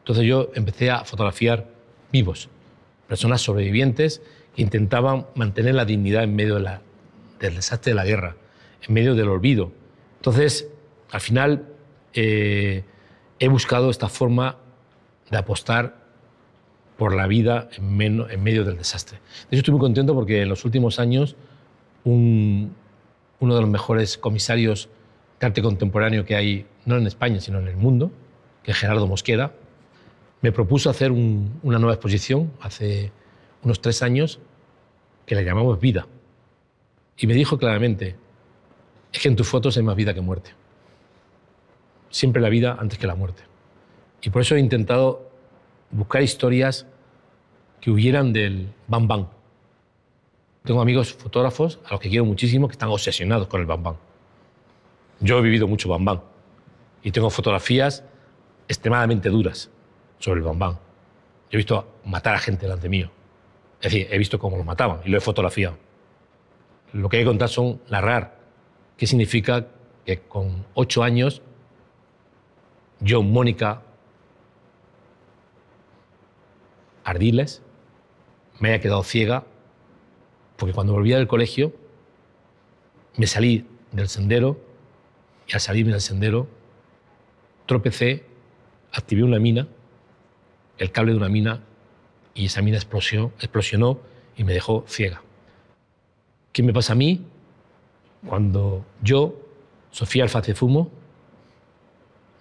Entonces yo empecé a fotografiar vivos, personas sobrevivientes que intentaban mantener la dignidad en medio del desastre de la guerra, en medio del olvido. Entonces, al final, eh, he buscado esta forma de apostar por la vida en, medio del desastre. De hecho, estoy muy contento porque en los últimos años uno de los mejores comisarios de arte contemporáneo que hay, no en España, sino en el mundo, que es Gerardo Mosquera, me propuso hacer una nueva exposición hace unos tres años que la llamamos Vida. Y me dijo claramente, es que en tus fotos hay más vida que muerte. Siempre la vida antes que la muerte. Y por eso he intentado buscar historias que hubieran del bam bam. Tengo amigos fotógrafos a los que quiero muchísimo que están obsesionados con el bam bam. Yo he vivido mucho bam bam y tengo fotografías extremadamente duras sobre el bam bam. he visto matar a gente delante mío. Es decir, he visto cómo lo mataban y lo he fotografiado. Lo que hay que contar son narrar, qué significa que con ocho años yo, Mónica, ardiles, me había quedado ciega, porque cuando volvía del colegio me salí del sendero y al salirme del sendero tropecé, activé una mina, el cable de una mina, y esa mina explosió, explosionó y me dejó ciega. ¿Qué me pasa a mí cuando yo, Sofía Alfaz Fumo,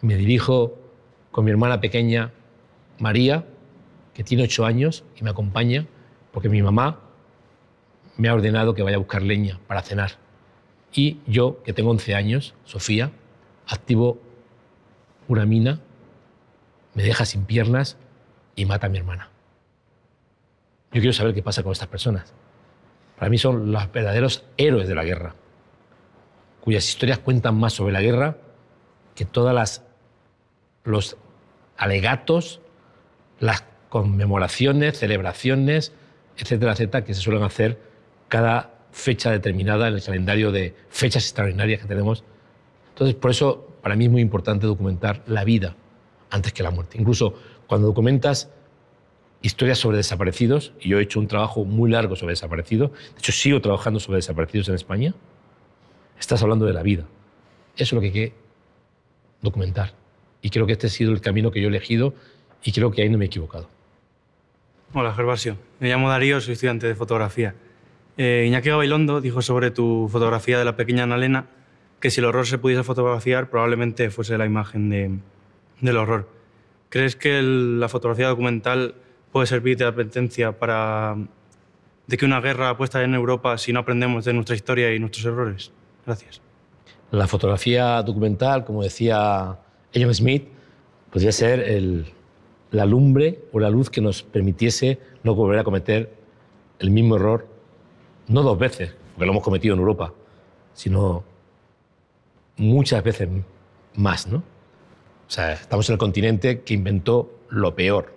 me dirijo con mi hermana pequeña, María, que tiene ocho años y me acompaña porque mi mamá me ha ordenado que vaya a buscar leña para cenar. Y yo, que tengo 11 años, Sofía, activo una mina, me deja sin piernas y mata a mi hermana. Yo quiero saber qué pasa con estas personas. Para mí son los verdaderos héroes de la guerra, cuyas historias cuentan más sobre la guerra que todas las los alegatos, las conmemoraciones, celebraciones, etcétera, etcétera, que se suelen hacer cada fecha determinada en el calendario de fechas extraordinarias que tenemos. Entonces, por eso para mí es muy importante documentar la vida antes que la muerte. Incluso cuando documentas historias sobre desaparecidos, y yo he hecho un trabajo muy largo sobre desaparecidos, de hecho sigo trabajando sobre desaparecidos en España, estás hablando de la vida. Eso es lo que hay que documentar. Y creo que este ha sido el camino que yo he elegido y creo que ahí no me he equivocado. Hola, Gervasio. Me llamo Darío, soy estudiante de fotografía. Eh, Iñaki Gabilondo dijo sobre tu fotografía de la pequeña Analena que si el horror se pudiese fotografiar, probablemente fuese la imagen del horror. ¿Crees que la fotografía documental puede servir de advertencia para de que una guerra puesta en Europa si no aprendemos de nuestra historia y nuestros errores? Gracias. La fotografía documental, como decía Elliot Smith, podría ser el, la lumbre o la luz que nos permitiese no volver a cometer el mismo error, no dos veces, porque lo hemos cometido en Europa, sino muchas veces más, ¿no? O sea, estamos en el continente que inventó lo peor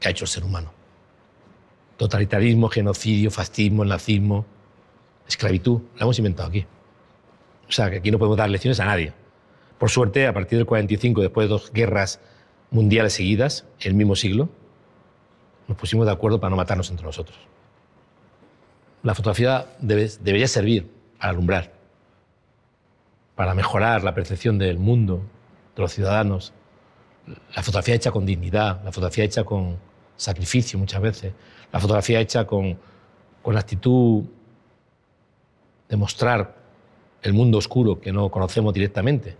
que ha hecho el ser humano. Totalitarismo, genocidio, fascismo, nazismo, esclavitud, la hemos inventado aquí. O sea, que aquí no podemos dar lecciones a nadie. Por suerte, a partir del 45, después de dos guerras mundiales seguidas, el mismo siglo, nos pusimos de acuerdo para no matarnos entre nosotros. La fotografía debería servir para alumbrar, para mejorar la percepción del mundo, de los ciudadanos. La fotografía hecha con dignidad, la fotografía hecha con sacrificio muchas veces, la fotografía hecha con, con la actitud de mostrar el mundo oscuro que no conocemos directamente.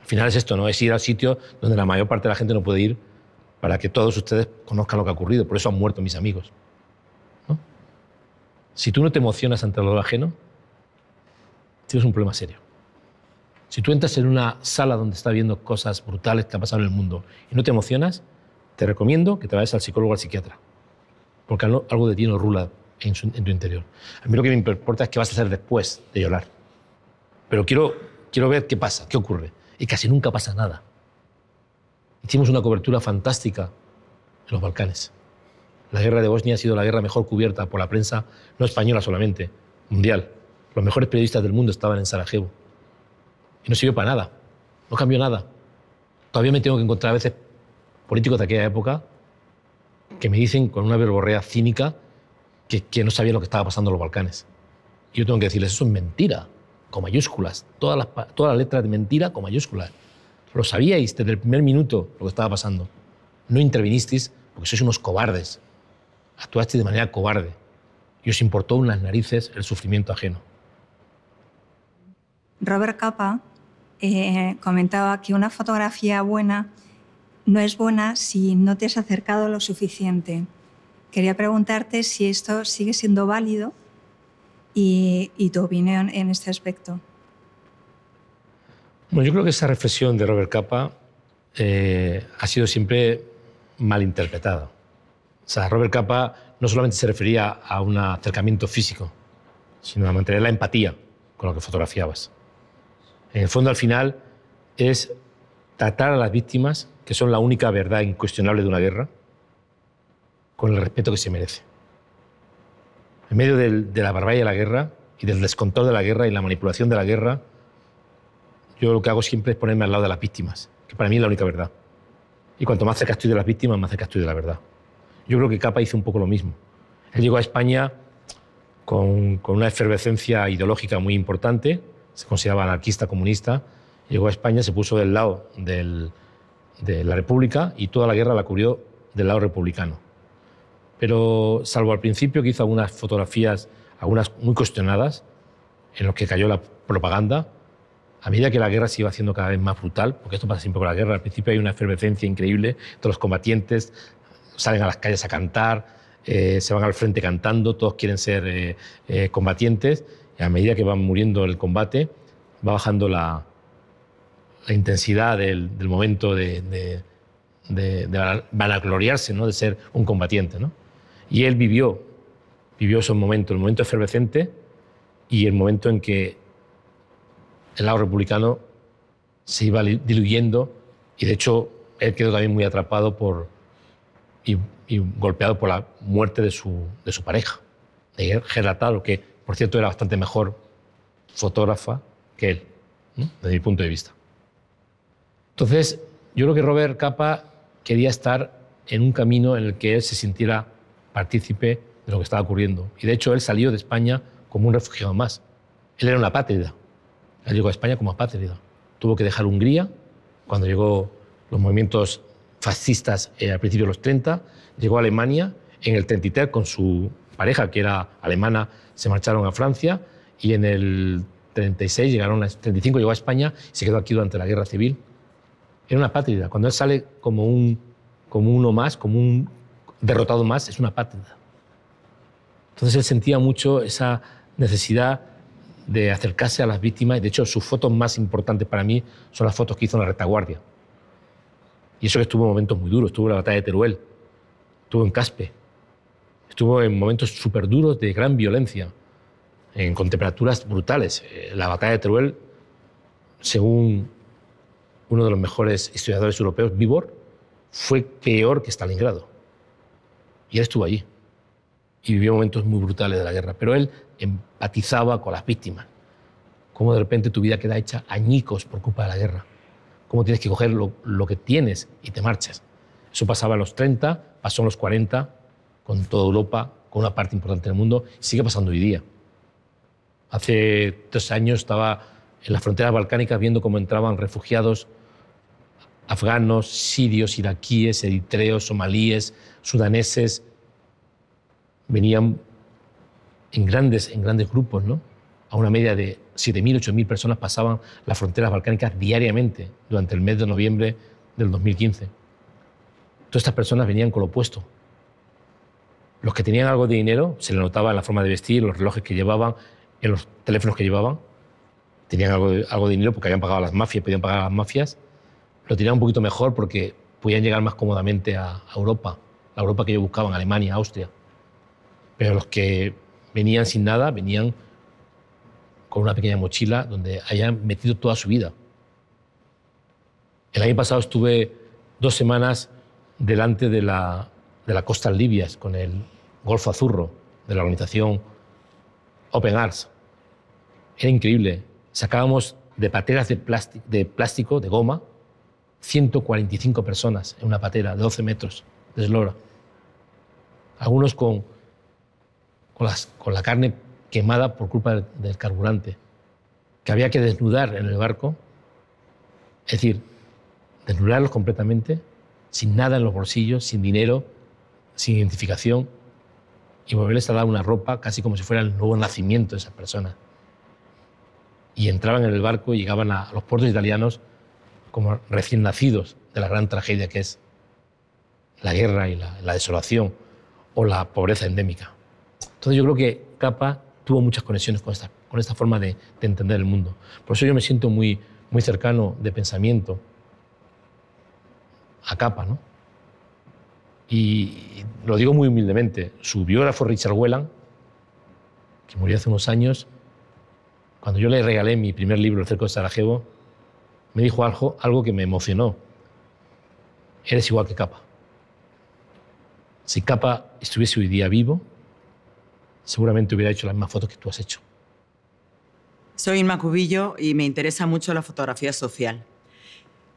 Al final es esto, ¿no? Es ir al sitio donde la mayor parte de la gente no puede ir para que todos ustedes conozcan lo que ha ocurrido. Por eso han muerto mis amigos. Si tú no te emocionas ante lo ajeno, tienes un problema serio. Si tú entras en una sala donde está viendo cosas brutales que han pasado en el mundo y no te emocionas, te recomiendo que te vayas al psicólogo o al psiquiatra. Porque algo de ti no rula en, tu interior. A mí lo que me importa es qué vas a hacer después de llorar. Pero quiero, quiero ver qué pasa, qué ocurre y casi nunca pasa nada. Hicimos una cobertura fantástica en los Balcanes. La guerra de Bosnia ha sido la guerra mejor cubierta por la prensa, no española solamente, mundial. Los mejores periodistas del mundo estaban en Sarajevo. Y no sirvió para nada, no cambió nada. Todavía me tengo que encontrar a veces políticos de aquella época que me dicen con una verborrea cínica que, que no sabían lo que estaba pasando en los Balcanes. Y yo tengo que decirles, eso es mentira con mayúsculas, todas las, todas las letras de mentira con mayúsculas. Lo sabíais desde el primer minuto lo que estaba pasando. No intervinisteis porque sois unos cobardes. Actuasteis de manera cobarde y os importó unas narices el sufrimiento ajeno. Robert Capa eh, comentaba que una fotografía buena no es buena si no te has acercado lo suficiente. Quería preguntarte si esto sigue siendo válido y, tu opinión en este aspecto. Bueno, yo creo que esa reflexión de Robert Capa eh, ha sido siempre malinterpretada. O sea, Robert Capa no solamente se refería a un acercamiento físico, sino a mantener la empatía con lo que fotografiabas. En el fondo, al final, es tratar a las víctimas, que son la única verdad incuestionable de una guerra, con el respeto que se merece en medio de la barbarie de la guerra y del descontrol de la guerra y la manipulación de la guerra, yo lo que hago siempre es ponerme al lado de las víctimas, que para mí es la única verdad. Y cuanto más cerca estoy de las víctimas, más cerca estoy de la verdad. Yo creo que Capa hizo un poco lo mismo. Él llegó a España con, una efervescencia ideológica muy importante, se consideraba anarquista, comunista, llegó a España, se puso del lado de la República y toda la guerra la cubrió del lado republicano. Pero salvo al principio que hizo algunas fotografías, algunas muy cuestionadas, en las que cayó la propaganda, a medida que la guerra se iba haciendo cada vez más brutal, porque esto pasa siempre con la guerra, al principio hay una efervescencia increíble, todos los combatientes salen a las calles a cantar, eh, se van al frente cantando, todos quieren ser eh, eh, combatientes, y a medida que van muriendo el combate, va bajando la, la intensidad del, momento de, de, de, vanagloriarse, ¿no? de ser un combatiente. ¿no? Y él vivió, vivió esos momentos, el momento efervescente y el momento en que el lado republicano se iba diluyendo y de hecho él quedó también muy atrapado por, y, golpeado por la muerte de su, de su pareja, de Gerard que por cierto era bastante mejor fotógrafa que él, desde mi punto de vista. Entonces, yo creo que Robert Capa quería estar en un camino en el que él se sintiera partícipe de lo que estaba ocurriendo. Y de hecho él salió de España como un refugiado más. Él era una apátrida. Él llegó a España como apátrida. Tuvo que dejar Hungría cuando llegó los movimientos fascistas a eh, al principio de los 30. Llegó a Alemania en el 33 con su pareja, que era alemana, se marcharon a Francia y en el 36 llegaron, 35 llegó a España y se quedó aquí durante la guerra civil. Era una apátrida. Cuando él sale como, un, como uno más, como un derrotado más es una patada. Entonces él sentía mucho esa necesidad de acercarse a las víctimas. De hecho, sus fotos más importantes para mí son las fotos que hizo en la retaguardia. Y eso que estuvo en momentos muy duros. Estuvo en la batalla de Teruel, estuvo en Caspe, estuvo en momentos súper duros de gran violencia, en, con temperaturas brutales. Eh, la batalla de Teruel, según uno de los mejores historiadores europeos, Vibor, fue peor que Stalingrado. Y él estuvo allí y vivió momentos muy brutales de la guerra, pero él empatizaba con las víctimas. Cómo de repente tu vida queda hecha añicos por culpa de la guerra. Cómo tienes que coger lo, que tienes y te marchas. Eso pasaba en los 30, pasó en los 40, con toda Europa, con una parte importante del mundo, sigue pasando hoy día. Hace tres años estaba en las fronteras balcánicas viendo cómo entraban refugiados afganos, sirios, iraquíes, eritreos, somalíes, sudaneses, venían en grandes, en grandes grupos, ¿no? A una media de 7.000, 8.000 personas pasaban las fronteras balcánicas diariamente durante el mes de noviembre del 2015. Todas estas personas venían con lo opuesto. Los que tenían algo de dinero, se le notaba en la forma de vestir, los relojes que llevaban, en los teléfonos que llevaban, tenían algo de, algo de dinero porque habían pagado a las mafias, podían pagar a las mafias lo tenían un poquito mejor porque podían llegar más cómodamente a, Europa, la Europa que ellos buscaban, Alemania, Austria. Pero los que venían sin nada, venían con una pequeña mochila donde hayan metido toda su vida. El año pasado estuve dos semanas delante de la, de costa Libia, con el Golfo Azurro de la organización Open Arts. Era increíble. Sacábamos de pateras de plástico, de, plástico, de goma, 145 personas en una patera de 12 metros de eslora. Algunos con, la carne quemada por culpa del, carburante, que había que desnudar en el barco, es decir, desnudarlos completamente, sin nada en los bolsillos, sin dinero, sin identificación, y volverles a dar una ropa casi como si fuera el nuevo nacimiento de esas personas. Y entraban en el barco y llegaban a los puertos italianos como recién nacidos de la gran tragedia que es la guerra y la, desolación o la pobreza endémica. Entonces yo creo que Capa tuvo muchas conexiones con esta, con esta forma de, entender el mundo. Por eso yo me siento muy, muy cercano de pensamiento a Capa. ¿no? Y lo digo muy humildemente, su biógrafo Richard Whelan, que murió hace unos años, cuando yo le regalé mi primer libro, El cerco de Sarajevo, me dijo algo, que me emocionó. Eres igual que Capa. Si Capa estuviese hoy día vivo, seguramente hubiera hecho las mismas fotos que tú has hecho. Soy Inma Cubillo y me interesa mucho la fotografía social.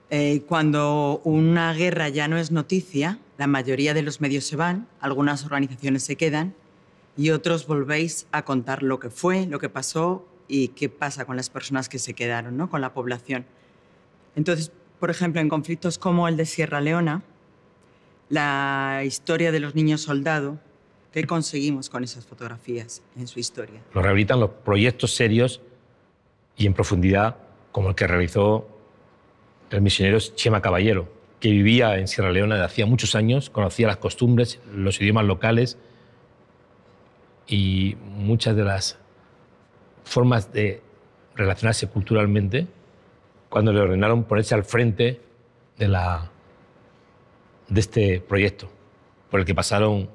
Eh, cuando una guerra ya no es noticia, la mayoría de los medios se van, algunas organizaciones se quedan y otros volvéis a contar lo que fue, lo que pasó y qué pasa con las personas que se quedaron, ¿no? con la población. Entonces, por ejemplo, en conflictos como el de Sierra Leona, la historia de los niños soldados, ¿qué conseguimos con esas fotografías en su historia? Lo rehabilitan los proyectos serios y en profundidad, como el que realizó el misionero Chema Caballero, que vivía en Sierra Leona desde hacía muchos años, conocía las costumbres, los idiomas locales y muchas de las formas de relacionarse culturalmente cuando le ordenaron ponerse al frente de, la, de este proyecto, por el que pasaron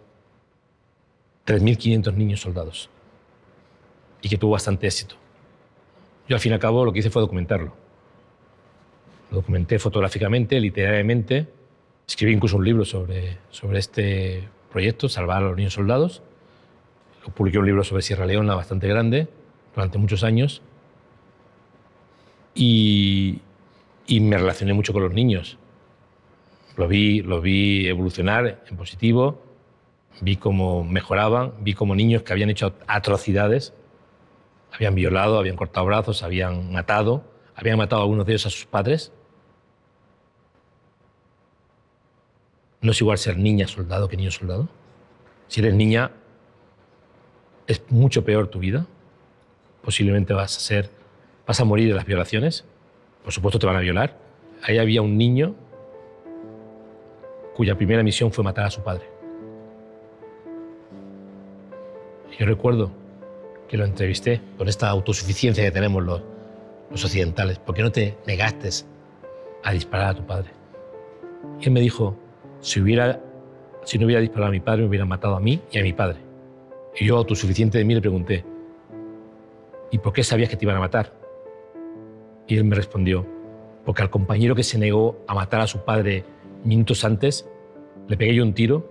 3.500 niños soldados y que tuvo bastante éxito. Yo al fin y al cabo lo que hice fue documentarlo. Lo documenté fotográficamente, literariamente, escribí incluso un libro sobre, sobre este proyecto, Salvar a los Niños Soldados. Lo publiqué un libro sobre Sierra Leona bastante grande, durante muchos años y, me relacioné mucho con los niños. Los vi, los vi evolucionar en positivo, vi cómo mejoraban, vi como niños que habían hecho atrocidades, habían violado, habían cortado brazos, habían matado, habían matado a algunos de ellos a sus padres. No es igual ser niña soldado que niño soldado. Si eres niña, es mucho peor tu vida. Posiblemente vas a ser ¿Vas a morir de las violaciones? Por supuesto te van a violar. Ahí había un niño cuya primera misión fue matar a su padre. Yo recuerdo que lo entrevisté con esta autosuficiencia que tenemos los, los occidentales. ¿Por qué no te negaste a disparar a tu padre? Y él me dijo, si, hubiera, si no hubiera disparado a mi padre, me hubieran matado a mí y a mi padre. Y yo, autosuficiente de mí, le pregunté, ¿y por qué sabías que te iban a matar? Y él me respondió, porque al compañero que se negó a matar a su padre minutos antes, le pegué yo un tiro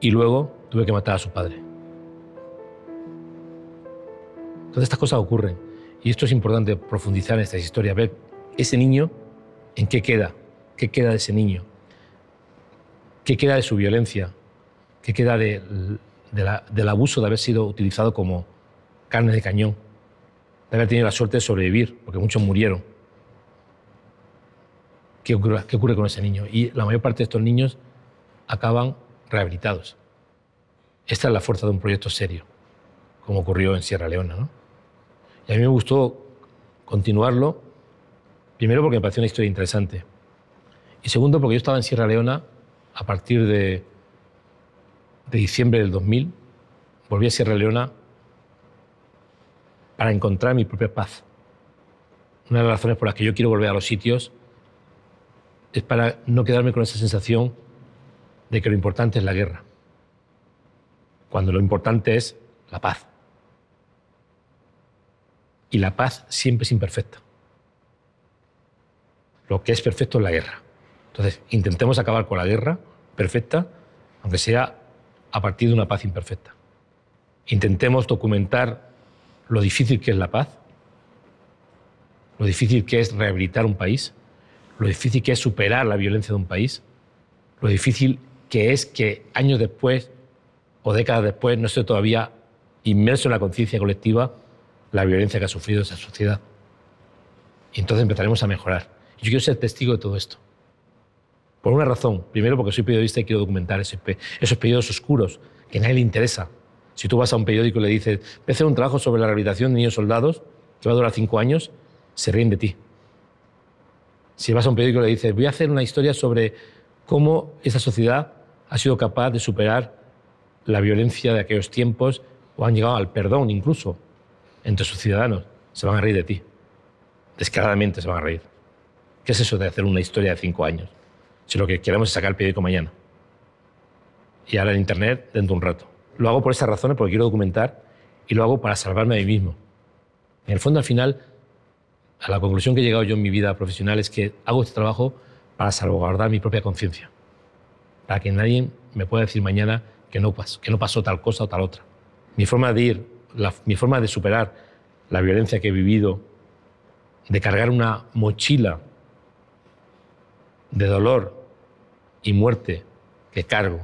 y luego tuve que matar a su padre. Todas estas cosas ocurren. Y esto es importante profundizar en esta historia. ver ese niño, ¿en qué queda? ¿Qué queda de ese niño? ¿Qué queda de su violencia? ¿Qué queda del abuso de haber sido utilizado como carne de cañón? de haber tenido la suerte de sobrevivir, porque muchos murieron. ¿Qué ocurre, ¿Qué ocurre, con ese niño? Y la mayor parte de estos niños acaban rehabilitados. Esta es la fuerza de un proyecto serio, como ocurrió en Sierra Leona. Y a mí me gustó continuarlo, primero porque me pareció una historia interesante, y segundo porque yo estaba en Sierra Leona a partir de, de diciembre del 2000, volví a Sierra Leona para encontrar mi propia paz. Una de las razones por las que yo quiero volver a los sitios es para no quedarme con esa sensación de que lo importante es la guerra, cuando lo importante es la paz. Y la paz siempre es imperfecta. Lo que es perfecto es la guerra. Entonces, intentemos acabar con la guerra perfecta, aunque sea a partir de una paz imperfecta. Intentemos documentar lo difícil que es la paz, lo difícil que es rehabilitar un país, lo difícil que es superar la violencia de un país, lo difícil que es que años después o décadas después no esté todavía inmerso en la conciencia colectiva la violencia que ha sufrido esa sociedad. Y entonces empezaremos a mejorar. Yo quiero ser testigo de todo esto. Por una razón. Primero, porque soy periodista y quiero documentar esos, periodos oscuros que a nadie le interesa, si tú vas a un periódico y le dices, voy a hacer un trabajo sobre la rehabilitación de niños soldados, que va a durar cinco años, se ríen de ti. Si vas a un periódico y le dices, voy a hacer una historia sobre cómo esa sociedad ha sido capaz de superar la violencia de aquellos tiempos o han llegado al perdón incluso entre sus ciudadanos, se van a reír de ti. Descaradamente se van a reír. ¿Qué es eso de hacer una historia de cinco años? Si lo que queremos es sacar el periódico mañana. Y ahora en Internet dentro de un rato. Lo hago por esas razones, porque quiero documentar y lo hago para salvarme a mí mismo. En el fondo, al final, a la conclusión que he llegado yo en mi vida profesional es que hago este trabajo para salvaguardar mi propia conciencia, para que nadie me pueda decir mañana que no, pasó, tal cosa o tal otra. Mi forma de ir, mi forma de superar la violencia que he vivido, de cargar una mochila de dolor y muerte que cargo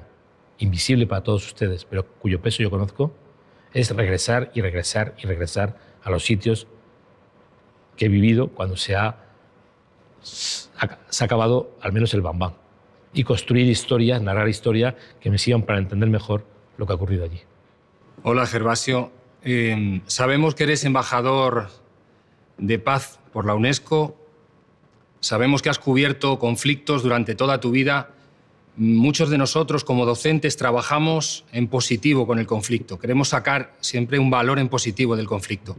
invisible para todos ustedes, pero cuyo peso yo conozco, es regresar y regresar y regresar a los sitios que he vivido cuando se ha, se acabado al menos el bambán. Y construir historias, narrar historias que me sirvan para entender mejor lo que ha ocurrido allí. Hola, Gervasio. Eh, sabemos que eres embajador de paz por la UNESCO. Sabemos que has cubierto conflictos durante toda tu vida Muchos de nosotros como docentes trabajamos en positivo con el conflicto. Queremos sacar siempre un valor en positivo del conflicto.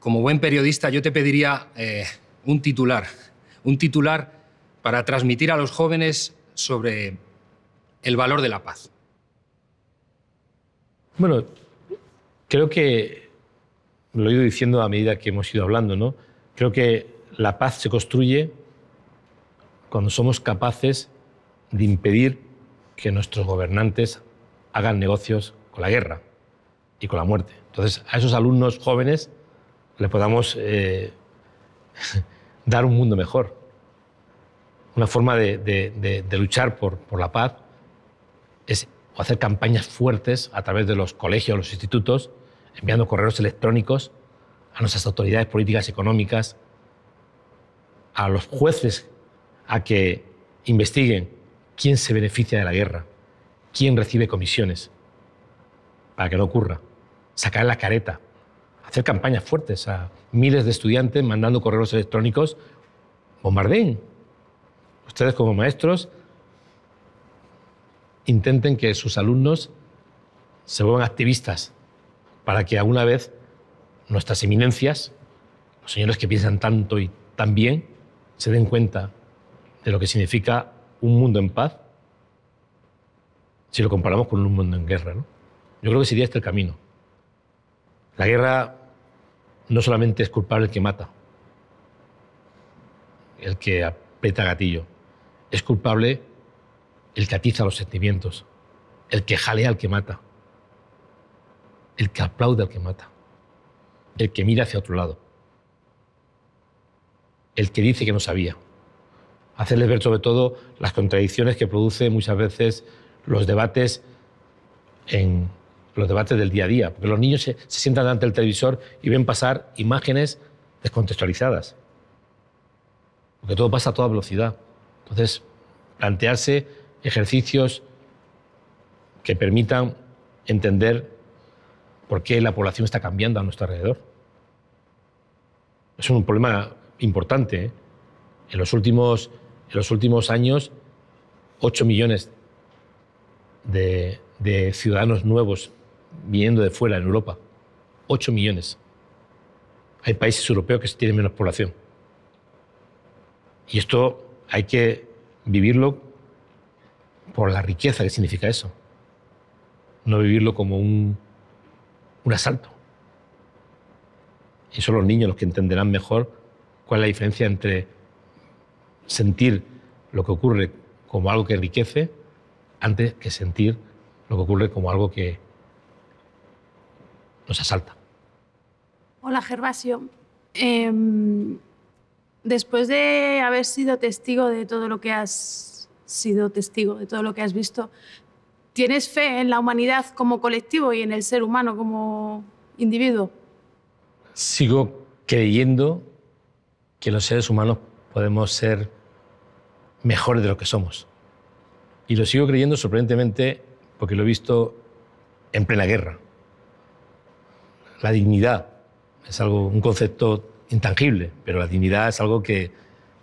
Como buen periodista yo te pediría eh, un titular, un titular para transmitir a los jóvenes sobre el valor de la paz. Bueno, creo que lo he ido diciendo a medida que hemos ido hablando, ¿no? Creo que la paz se construye cuando somos capaces de impedir que nuestros gobernantes hagan negocios con la guerra y con la muerte. Entonces, a esos alumnos jóvenes les podamos eh, dar un mundo mejor, una forma de, luchar por, la paz es o hacer campañas fuertes a través de los colegios, los institutos, enviando correos electrónicos a nuestras autoridades políticas y económicas, a los jueces, a que investiguen quién se beneficia de la guerra, quién recibe comisiones, para que no ocurra. Sacar la careta, hacer campañas fuertes a miles de estudiantes mandando correos electrónicos, bombardeen. Ustedes como maestros intenten que sus alumnos se vuelvan activistas para que alguna vez nuestras eminencias, los señores que piensan tanto y tan bien, se den cuenta de lo que significa un mundo en paz si lo comparamos con un mundo en guerra. ¿no? Yo creo que sería este el camino. La guerra no solamente es culpable el que mata, el que aprieta gatillo, es culpable el que atiza los sentimientos, el que jalea al que mata, el que aplaude al que mata, el que mira hacia otro lado, el que dice que no sabía hacerles ver sobre todo las contradicciones que produce muchas veces los debates en los debates del día a día, porque los niños se, sientan ante el televisor y ven pasar imágenes descontextualizadas, porque todo pasa a toda velocidad. Entonces, plantearse ejercicios que permitan entender por qué la población está cambiando a nuestro alrededor. Es un problema importante. ¿eh? En los últimos en los últimos años 8 millones de, ciudadanos nuevos viniendo de fuera en Europa. 8 millones. Hay países europeos que tienen menos población. Y esto hay que vivirlo por la riqueza que significa eso. No vivirlo como un asalto. Y son los niños los que entenderán mejor cuál es la diferencia entre sentir lo que ocurre como algo que enriquece antes que sentir lo que ocurre como algo que nos asalta. Hola Gervasio. Em, después de haber sido testigo de todo lo que has sido testigo, de todo lo que has visto, ¿tienes fe en la humanidad como colectivo y en el ser humano como individuo? Sigo creyendo que los seres humanos podemos ser mejores de lo que somos. Y lo sigo creyendo sorprendentemente porque lo he visto en plena guerra. La dignidad es algo, un concepto intangible, pero la dignidad es algo que,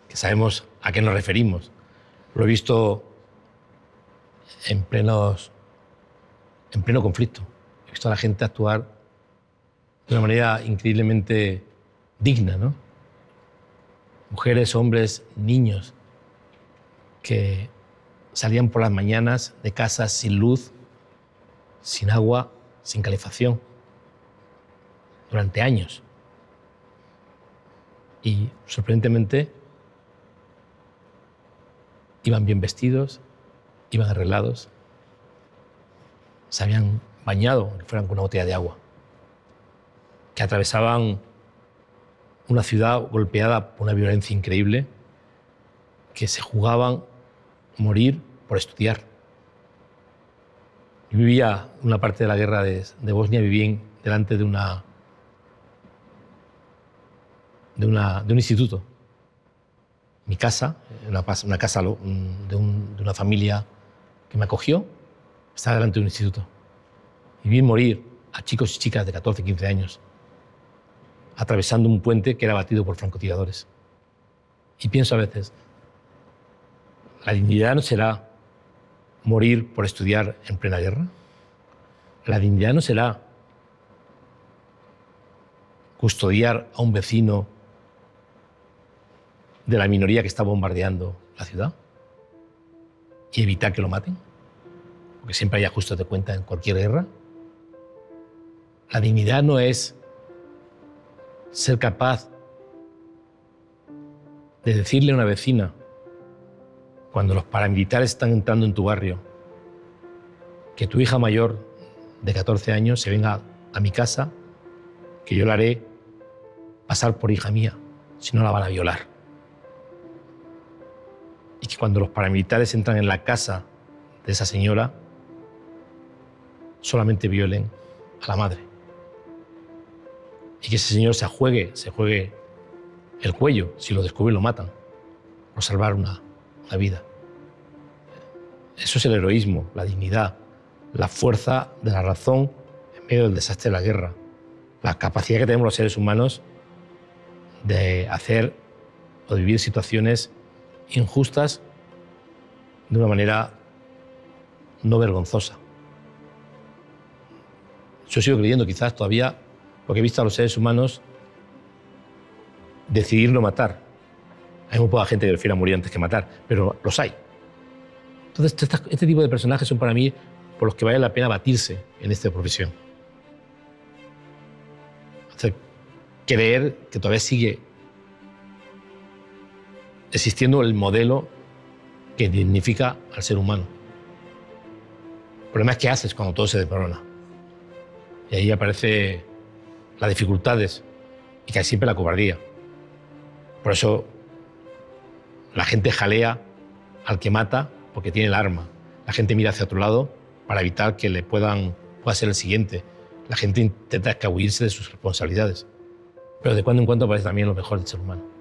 que sabemos a qué nos referimos. Lo he visto en, plenos, en pleno conflicto. He visto a la gente actuar de una manera increíblemente digna, ¿no? mujeres, hombres, niños, que salían por las mañanas de casa sin luz, sin agua, sin calefacción, durante años. Y sorprendentemente iban bien vestidos, iban arreglados, se habían bañado, que fueran con una botella de agua, que atravesaban una ciudad golpeada por una violencia increíble, que se jugaban morir por estudiar. Yo vivía una parte de la guerra de, Bosnia, vivía delante de una, de una de un instituto. Mi casa, una, casa mm, de, de, una familia que me acogió, estaba delante de un instituto. Y vi morir a chicos y chicas de 14, 15 años atravesando un puente que era batido por francotiradores. Y pienso a veces, ¿la dignidad no será morir por estudiar en plena guerra? ¿La dignidad no será custodiar a un vecino de la minoría que está bombardeando la ciudad y evitar que lo maten? Porque siempre hay ajustes de cuenta en cualquier guerra. La dignidad no es ser capaz de decirle a una vecina, cuando los paramilitares están entrando en tu barrio, que tu hija mayor de 14 años se venga a mi casa, que yo la haré pasar por hija mía, si no la van a violar. Y que cuando los paramilitares entran en la casa de esa señora, solamente violen a la madre y que ese señor se juegue, se juegue el cuello. Si lo descubren, lo matan por salvar una, vida. Eso es el heroísmo, la dignidad, la fuerza de la razón en medio del desastre de la guerra, la capacidad que tenemos los seres humanos de hacer o vivir situaciones injustas de una manera no vergonzosa. Yo sigo creyendo quizás todavía porque he visto a los seres humanos decidir no matar. Hay muy poca gente que prefiera morir antes que matar, pero los hay. Entonces, este, este tipo de personajes son para mí por los que vale la pena batirse en esta profesión. Hacer creer que todavía sigue existiendo el modelo que dignifica al ser humano. El problema es qué haces cuando todo se desmorona. Y ahí aparece las dificultades y hay siempre la cobardía. Por eso la gente jalea al que mata porque tiene el arma. La gente mira hacia otro lado para evitar que le puedan pueda ser el siguiente. La gente intenta escabullirse de sus responsabilidades. Pero de cuando en cuando aparece también lo mejor del ser humano.